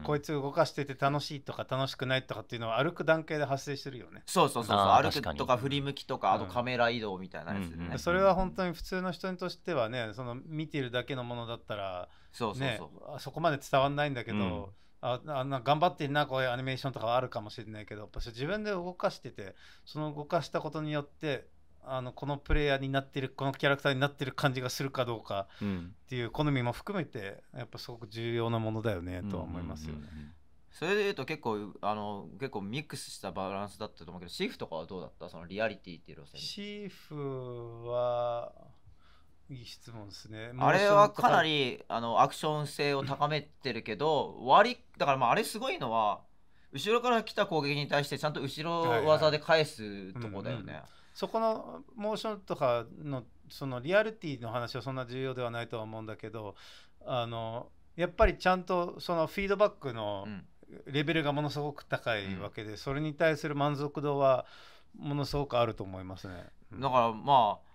ん、こいつ動かしてて楽しいとか楽しくないとかっていうのは歩く段階で発生してるよねそうそうそう歩くとか振
り向きとかあとカメラ移動みたいなやつうん、それは
本当に普通の人にとしてはねその見てるだけのものだったら、そうそうそうそこまで伝わんないんだけど、ああな頑張ってんなこういうアニメーションとかはあるかもしれないけど自分で動かしててその動かしたことによってあのこのプレイヤーになってるこのキャラクターになってる感じがするかどうかっていう好みも含めてやっぱすごく重要なものだよね
とは思いますよね。それでいうと結構あの結構ミックスしたバランスだったと思うけどシーフとかはどうだったそのリアリティっていう路線シ
ーフはいい質問ですね。あれはかな
りあのアクション性を高めてるけど、割だからまああれすごいのは、後ろから来た攻撃に対してちゃんと後ろ技で返すとこだよね。
そこのモーションとかのそのリアルティの話はそんな重要ではないとは思うんだけど、あのやっぱりちゃんとそのフィードバックのレベルがものすごく高いわ
けで、うん、それに対する満足度はものすごくあると思いますね。だからまあ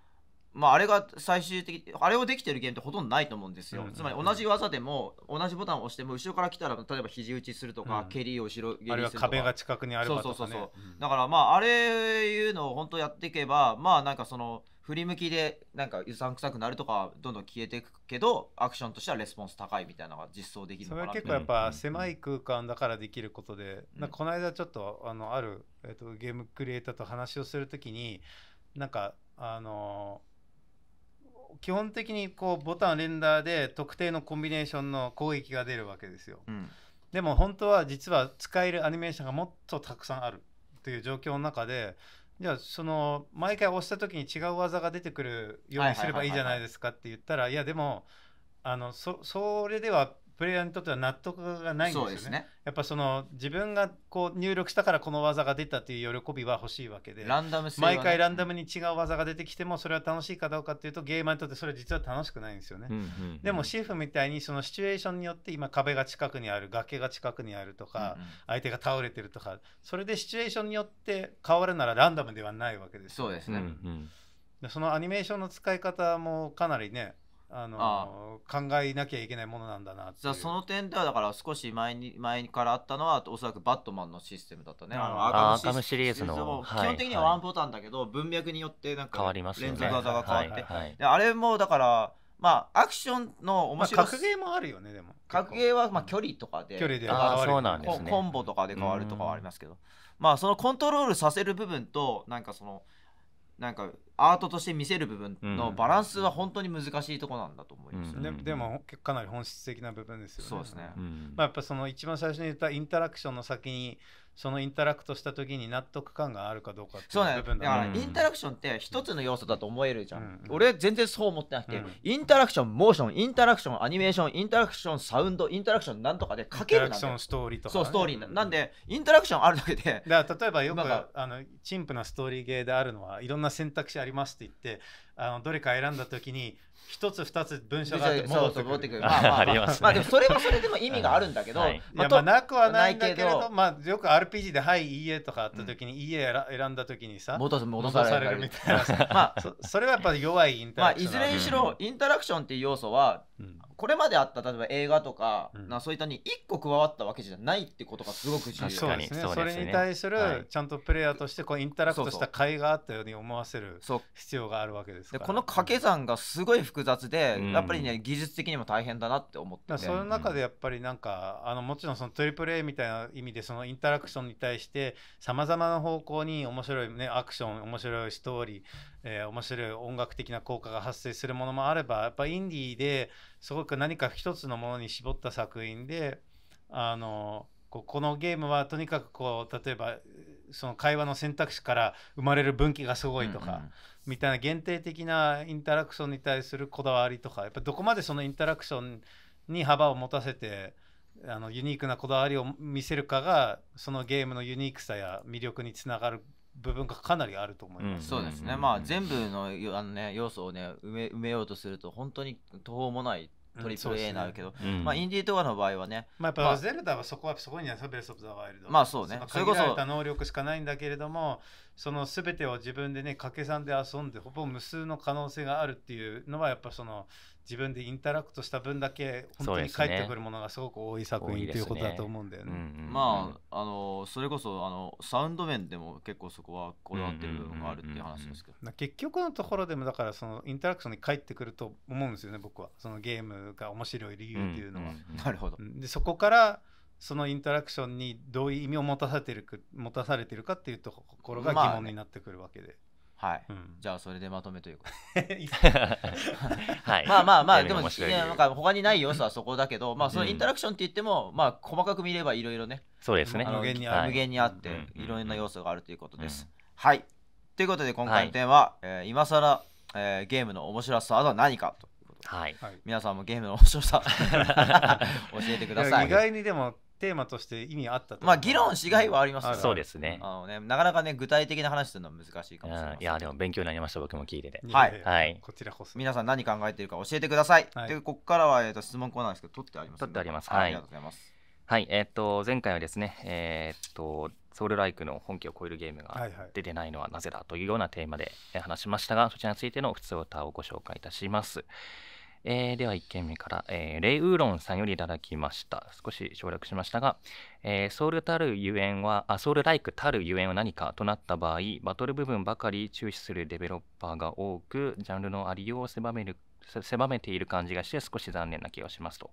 まあ、あれが最終的あれをできてるゲームってほとんどないと思うんですよ、うんうんうん、つまり同じ技でも同じボタンを押しても後ろから来たら例えば肘打ちするとか、うん、蹴りを後ろ蹴りするとか壁が近くにあるとか、ね、そうそうそう、だからまああれいうのを本当やっていけばまあなんかその振り向きでなんかうさんくさくなるとかどんどん消えていくけどアクションとしてはレスポンス高いみたいなのが実装できるのかなそれは結構やっぱ狭い空間だからできることで、う
ん、なんかこの間ちょっとあのある、えっと、ゲームクリエイターと話をするときになんかあのー基本的にこうボタン連打で特定のコンビネーションの攻撃が出るわけですよ、うん、でも本当は実は使えるアニメーションがもっとたくさんあるという状況の中でじゃあその毎回押した時に違う技が出てくるようにすればいいじゃないですかって言ったらいやでもあのそそれではプレイヤーにとっては納得がないんですよね。そうですねやっぱその自分がこう入力したからこの技が出たっていう喜びは欲しいわけで、ランダム、ね、毎回ランダムに違う技が出てきてもそれは楽しいかどうかっていうとゲーマーにとってそれは実は楽しくないんですよね。うんうんうん、でもシェフみたいにそのシチュエーションによって今壁が近くにある崖が近くにあるとか、うんうん、相手が倒れてるとかそれでシチュエーションによって変わるならランダムではないわけですよね。そうですね、うんうん、そのアニメーションの使い方もかなりねあの考えなきゃいけないものなん
だなじゃあその点ではだから少し前に前からあったのはおそらくバットマンのシステムだったねあのアカシリーズの基本的にはワンボタンだけど、文脈によってなんか連続技が変わって、はいあれもだからまあアクションの面白い、まあ、格ゲーもあるよねでも格ゲーはまあ距離とかで、距離であそうなんです、ね、コンボとかで変わるとかはありますけどまあそのコントロールさせる部分となんかそのなんかアートとして見せる部分のバランスは本当に難しいとこなんだと思います、ね、うんうん、でもかなり本質的
な部分ですよね。そうですね、うん、まあ、やっぱその一番最初に言ったインタラクションの先にそのインタ
ラクトした時に納得感があるかどうかっていう部分だ,、ね、だから、インタラクションって一つの要素だと思えるじゃん、うん、俺全然そう思ってなくて、うん、インタラクションモーションインタラクションアニメーションインタラクションサウンドインタラクションなんとかで書けるなインタラクションストーリーとか、ね、そうストーリーなんでインタラクションあるだけ
でだから例えばよくあの陳腐なストーリーゲーであるのはいろんな選択肢ありますって言ってあのどれか選んだ時に一つ二つ文章があって戻ってくる。まあまあ、まあ (laughs) ね、まあでもそれはそれでも意味があるんだけど、はい、まあ、まあなくはないんだけれど、まあよく RPG ではい
いいえとかあった時に、うん、いいえ選んだ時にさ、戻戻されるみたいな。まあそ
れはやっぱり弱いインタラクション。まあいずれにしろ
インタラクションっていう要素は、うん、これまであった例えば映画とか、うん、そういったに1個加わったわけじゃないってことがすごく重要そうですね、ね、それに対する
ちゃんとプレイヤーとしてこうインタラクトした甲斐があったように思わせる必要があるわ
けですから、ね、この掛け算が
すごい複雑で、うん、やっぱりね技術的にも大変だなって思ってその中でやっぱりなんかあのもちろんそのトリプル a みたいな意味でそのインタラクションに対してさまざまな方向に面白い、ね、アクション面白いストーリーえー、面白い音楽的な効果が発生するものもあればやっぱインディーですごく何か一つのものに絞った作品であのここのゲームはとにかくこう例えばその会話の選択肢から生まれる分岐がすごいとか、うんうん、みたいな限定的なインタラクションに対するこだわりとかやっぱどこまでそのインタラクションに幅を持たせてあのユニークなこだわりを見せるかがそのゲームのユニーク
さや魅力につながる部分がかなりあると思います、そうですね、まあ、全部のあの、ね、要素を、ね、埋め埋めようとすると本当に途方もないトリプル A になるけど、うん、まあ、インディーとかの場合はね、まあ、やっぱゼ
ルダはそこはそこにはベース・オブ・ザ・ワイルドまあそうねそれこそ能力しかないんだけれどもその全てを自分でね掛け算で遊んでほぼ無数の可能性があるっていうのはやっぱその自分でインタラクトした分だけ本当に返ってくるものがすごく多い作品、ね、ということだと思うんだよね。ねうんうん、ま
ああのそれこそあのサウンド面でも結構そこはこだわってる部分があるっていう話ですけ
ど、結局のところでもだからそのインタラクションに返ってくると思うんですよね僕はそのゲームが面白い理由っていうのは。なるほどでそこからそのインタラクションにどういう意味を持たされてるか持たされてるかっていうところが疑問に
なってくるわけで。まあねはい、うん、じゃあそれでまとめというか (laughs) はい、まあまあまあでも、ね、なんか他にない要素はそこだけど、まあ、そのインタラクションって言っても、うん、まあ、細かく見ればいろいろねそうですね無限にあ,、無限にあっていろいろな要素があるということです、うん、はいということで今回のテーマは、はい、えー、今更、えー、ゲームの面白さは何かとはい、皆さんもゲームの面白さ (laughs) 教えてください意外にでもテーマとして意味あったまあ議論しがいはありますそうですねあのねなかなかね具体的な話するのは難しい
かもしれない、うん、いやでも勉強になりました僕も聞いててはい、はい、
こちらこそ皆さん何考えてるか教えてください、はい、でここからは、えーと、質問コーナーですけど取ってあ
ります、取ってあります、はい、ありがとうございますはいえーと、前回はですね、えーと、ソウルライクの本家を超えるゲームが出てないのはなぜだというようなテーマで話しましたが、そちらについての普通歌をご紹介いたします。えー、では1件目から、えー、レイ・ウーロンさんよりいただきました。少し省略しましたが、えー、ソウルたるゆえんは、ソウルライクたるゆえんは何かとなった場合、バトル部分ばかり注視するデベロッパーが多く、ジャンルのありようを狭める狭めている感じがして、少し残念な気がしますと。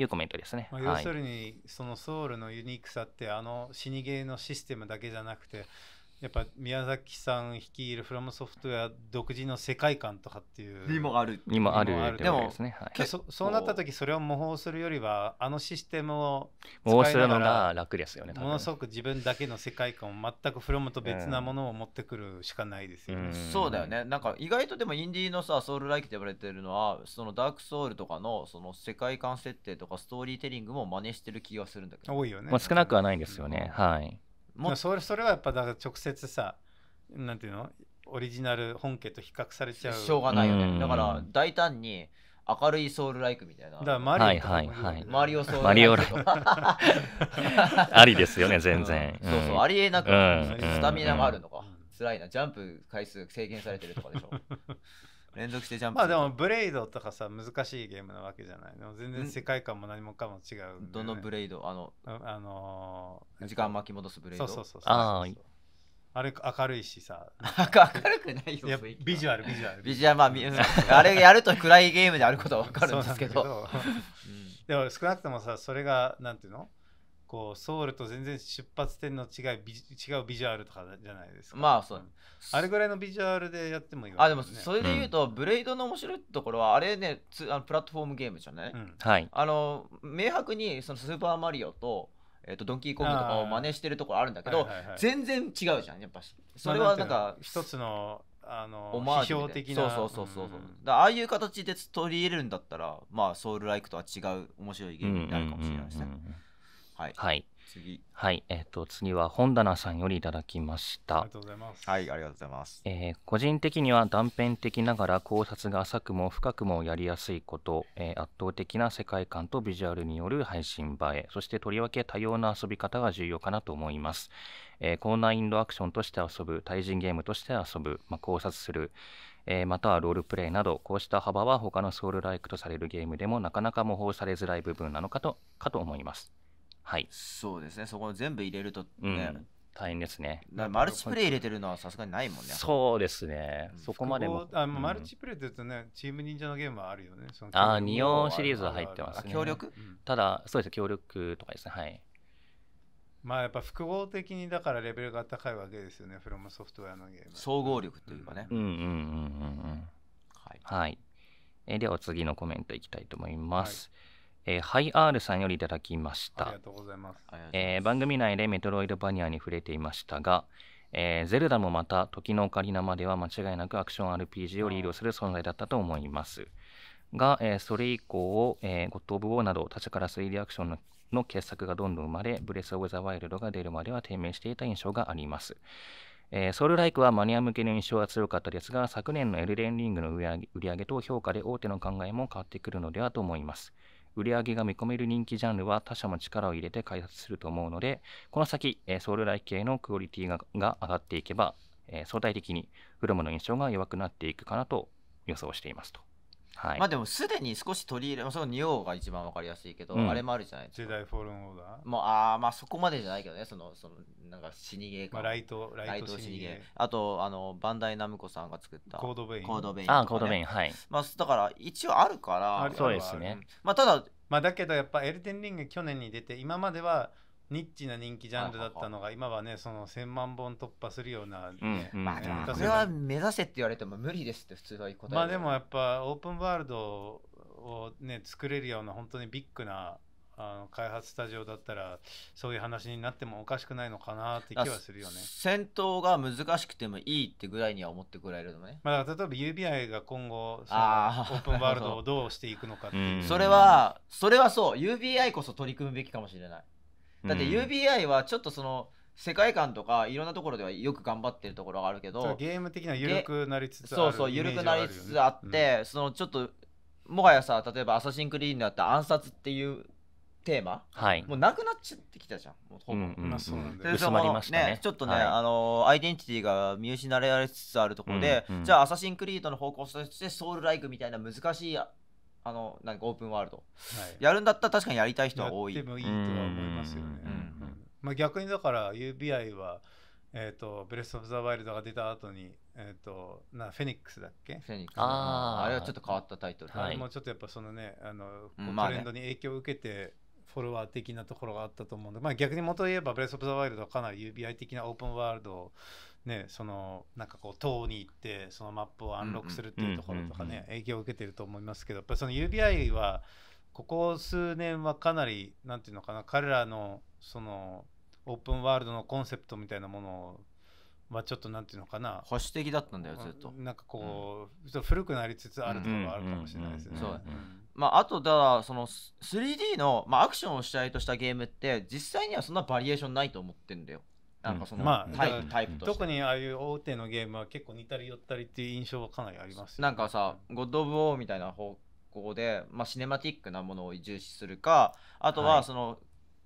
いうコメントですね、まあ、要す
るに、はい、そのソウルのユニークさってあの死にゲーのシステムだけじゃなくてやっぱ宮崎さん率いるフロムソフトウェア独自の世界観とかっていうにもあるにもあるでもですね、はい、そそうなった時それを模倣するよりはあのシステムをが楽ですよねものすごく自分だけ
の世界観を全くフ
ロムと別なものを持ってくるしかないですよね、うん、そうだよ
ねなんか意外とでもインディーのさソウルライクって言われてるのはそのダークソウルとかのその世界観設定とかストーリーテリングも真似してる気がするんだけど多いよ
ね、まあ、少
なくはないんですよね、うん、はい
もそれそれはやっぱだから直接さなんていうのオリジナル本家と比較
されちゃうしょうがないよねだから大胆に明るいソウルライクみたいな。だマリオ、はいはいはい、マリオソウルマリオライク。ありですよね、全然。うん、そうそう、ありえなく、うん、スタミナがあるのか、うん。辛いな、ジャンプ回数制限されてるとかでしょ。連続してジャンプまあでも
ブレイドとかさ難しいゲームなわけじゃないの全然世界観も何もかも違う、ね、どのブレイドあのあのー、時間巻き戻すブレイドそうそうそうああれ明るいしさ明るくないよビジュアルビ
ジュアルビジュアルまあ、うあれやると暗いゲームであることは分かるんですけどうん、
でも少なくともさそれがなんていうのこうソウルと全然出発点の違
いビ違うビジュアルとかじゃないですかまあそう、あれぐ
らいのビジュアルでやってもいいわあけでもすねそれで言
うと、ブレイドの面白いところはあれねつあのプラットフォームゲームじゃない、うんはい。あの明白にそのスーパーマリオと,、えっとドンキーコングとかを真似してるところあるんだけど、はいはいはい全然違うじゃんやっぱしそれはなんか一つのあのオマ批評みた的なそうそうそうそうそう、だからああいう形で取り入れるんだったらまあソウルライクとは違う面白いゲームになるかもしれないですね、うんうんうんうん
はい。はい次。はい、えっ、ー、と次は本棚さんよりいただきました。ありがと
うございます。はい、ありがとうございます。
えー、個人的には断片的ながら考察が浅くも深くもやりやすいこと、えー、圧倒的な世界観とビジュアルによる配信映え、そしてとりわけ多様な遊び方が重要かなと思います。えー、コーナーインドアクションとして遊ぶ、対人ゲームとして遊ぶ、まあ、考察する。えまたはロールプレイなどこうした幅は他のソウルライクとされるゲームでもなかなか模倣されづらい部分なのかとかと思いますはい、そうですねそこを全部入れるとね、うん大変ですね。マルチプレイ入れてるのはさすがにないもんね。そうですね。そこまでも。
あマルチプレイって言うとね、チーム忍者のゲームはあるよね。そああ、ニオンシリーズは入ってますね。協力
ただ、そうですね、協力とかですね。はい。
まあやっぱ複合的にだからレベルが高いわけですよね、フロムソフトウェアのゲーム。
総合力というかね。うんうんうんうんうん。はい。はい、えでは次のコメントいきたいと思います。はいえー、ハイ R さんよりいただきました。あ
りがとうございます。えー、番
組内でメトロイドバニアに触れていましたが、えー、ゼルダもまた時のオカリナまでは間違いなくアクション RPG をリードする存在だったと思います。が、えー、それ以降、えー、ゴッド・オブ・ウォーなど他社から 3D アクションのの傑作がどんどん生まれ、ブレス・オブ・ザ・ワイルドが出るまでは低迷していた印象があります。えー、ソウルライクはマニア向けの印象は強かったですが、昨年のエルデンリングの売り上げと評価で大手の考えも変わってくるのではと思います。売り上げが見込める人気ジャンルは他社も力を入れて開発すると思うので、この先、えー、ソウルライ系のクオリティがが上がっていけば、えー、相対的にフロムの印象が弱くなっていくかなと予想していますと。はい、まあでもすでに少し取り入れその仁王が一番わか
りやすいけど、うん、あれもあるじゃないですか。ジェダイフォルンオーダーもうああまあそこまでじゃないけどねそのそのなんか死にゲーか、まあ、ライトライト死にゲーあとあのバンダイナムコさんが作ったコードベインコードベイン、ね、あコードベインはいまあだから一応あるからそうですね、まあただ
まあだけどやっぱエルデンリング去年に出て今まではニッチな人気ジャンルだったのが今はねその1,000万本突破するような、まあでもれは目指せって言われても無理ですっ
て普通は答えまあでもや
っぱオープンワールドをね作れるような本当にビッグなあの開発スタジオだったらそういう話になってもおかしくないのかなって気はするよね
戦闘が難しくてもいいってぐらいには思ってくれるのね、まあ、例えば UBI が今後そのオープンワールドをどうしていくのかっていうそれはそれはそう UBI こそ取り組むべきかもしれないだって UBI はちょっとその世界観とかいろんなところではよく頑張ってるところがあるけどゲーム的には緩
くなりつつあるそうそう緩くなりつつあって、
うん、そのちょっともはやさ例えば「アサシン・クリーン」であった暗殺っていうテーマ、はい、もうなくなっちゃってきたじゃんもう
ほぼ、うんうん、まりね、ね、ちょっとね、はい、あ
のアイデンティティが見失われつつあるところで、うんうん、じゃあ「アサシン・クリード」の方向としてソウルライクみたいな難しいあのなんかオープンワールド、やるんだったら確かにやりたい人は多いやってもいいとは思いますよね、
まあ、逆にだから UBI はえーと、ブレス・オブ・ザ・ワイルドが出た後に、えーと、となフェニックスだっけフェニックスああれはちょっと変わったタイトル、はい、もうちょっとやっぱそのねあの、トレンドに影響を受けてフォロワー的なところがあったと思うんで、まあ、逆にもといえばブレス・オブ・ザ・ワイルドはかなり UBI 的なオープンワールドをね、そのなんかこう塔に行ってそのマップをアンロックするっていうと
ころとかね
影響を受けてると思いますけどやっぱその UBI はここ数年はかなりなんていうのかな彼らのそのオープンワールドのコンセプトみたいなものはちょっとなんていうのかな保守
的だったんだよずっとなんか
こう、うん、古くなりつつあるとこ
ろがあるかもしれないですね、まあ、あとだからその 3D の、まあ、アクションを主体としたゲームって実際にはそんなバリエーションないと思ってるんだよなんかそのタイプ,、タイプとして特
にああいう大手のゲームは結構似たり寄ったりっていう印象はかなりあ
ります、ね、なんかさ「ゴッド・オブ・オー」みたいな方向で、まあ、シネマティックなものを重視するかあとはその、はい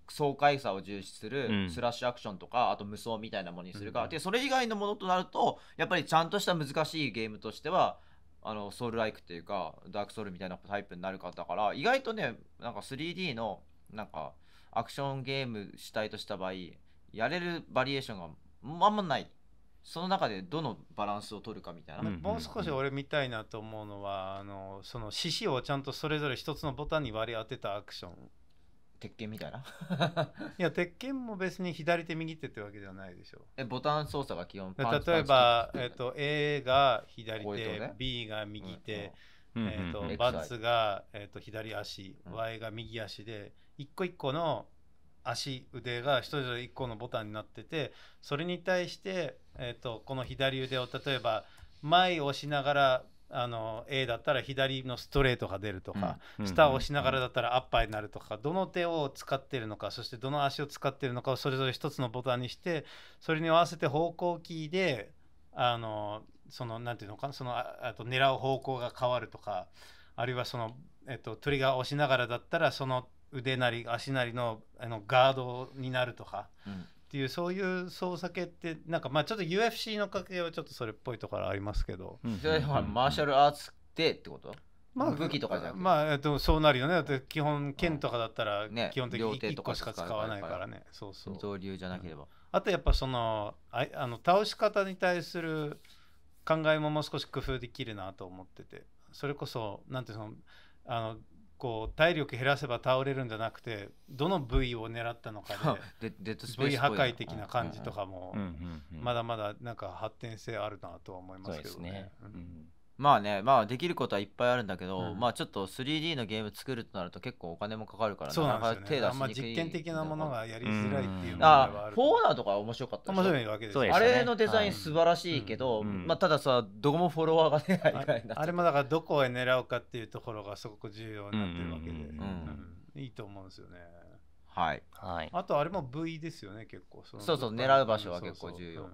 爽快さを重視するスラッシュアクションとか、うん、あと無双みたいなものにするか、うん、でそれ以外のものとなるとやっぱりちゃんとした難しいゲームとしてはあのソウルライクっていうかダークソウルみたいなタイプになるかだから意外とねなんか 3D のなんかアクションゲーム主体とした場合やれるバリエーションがあんまないその中でどのバランスを取るかみたいな、もう少し俺み
たいなと思うのはあのその獅子をちゃんとそれぞれ一つのボタンに割り当てたアクシ
ョン鉄拳みたいな
(laughs) いや鉄拳も別に左手右手ってわけではないでしょ
えボタン操作が基本例えば、えーと、と A が左手、ね、
B が右手、うんうん、えーと、うんうん、バツが、えーと、左足、Y が右足で一個一個の足腕が一人一個のボタンになっててそれに対して、えーと、この左腕を例えば前を押しながらあの A だったら左のストレートが出るとか、うん、下を押しながらだったらアッパーになるとか、うん、どの手を使ってるのかそしてどの足を使ってるのかをそれぞれ一つのボタンにしてそれに合わせて方向キーであのそのなんていうのかなそのあと狙う方向が変わるとかあるいはその、えっと、トリガーを押しながらだったらその腕なり足なりのあのガードになるとか、うん、っていうそういう操作系ってなんかまあちょっと UFC の関係はちょっとそれっぽいところありますけど、うん、マ
ーシャルアーツでってことまあ、武器とかじゃなく
てまあ、えっと、そうなるよねだって基本剣と
かだったら基本的に1個しか使わないからね、ね、そうそう造流じゃなければ、うん、
あとやっぱそのああの倒し方に対する考えももう少し工夫できるなと思っててそれこそなんていうのあのこう体力減らせば倒れるんじゃなくてどの部位を狙ったのかで (laughs) 部位破壊的な感じとかもまだまだなんか発展性あるなとは思いますけどね。
まあねまあできることはいっぱいあるんだけど、うんまあちょっと 3D のゲーム作るとなると結構お金もかかるからそうなんですよね、あんま実験的
なものがやりづらいっていうの
はああフォーナーとか面白かったでし面白いわけですよあれのデザイン素晴らしいけど、はいまあ、たださどこもフォロワーが出ない
みたいなあれもだからどこへ狙うかっていうところがすごく重要になってるわけで、うんうんうんいいと思うんですよね
はいはい。
あとあれも V ですよね結構そそうそう狙う場
所は結構重要うん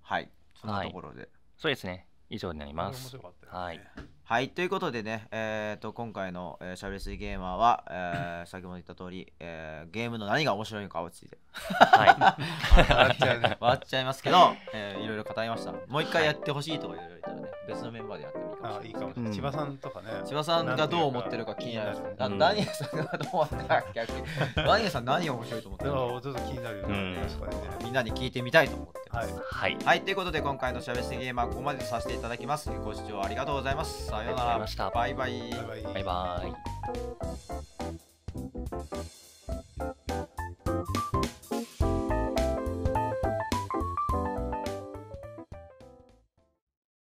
はいそんなところで、そうですね。以上になります。
はい。はい、ということでね、えーと、今回の、えー、しゃべりすぎゲーマーは、えー、先ほど言った通り、えー、ゲームの何が面白いのか落ち着いて、はい、笑っちゃ (laughs) 笑っちゃいますけど、えー、いろいろ語りましたもう一回やってほしいとかいろいろ言ったらね別のメンバーでやってもいいかもしれないいいかもしれない、うん、千葉さんとかね千葉さんがどう思ってるか気になる何 (laughs) ダニエさんがどう思ってるか逆にダニエさん何が面白いと思ってるのちょっと気になるよね、うん、確かにねみんなに聞いてみたいと思ってますはい、はい、はい、ということで今回のしゃべりすぎゲーマーここまでとさせていただきますご視聴ありがとうございますさようなら。バイバイ。バイバイ。バイバイ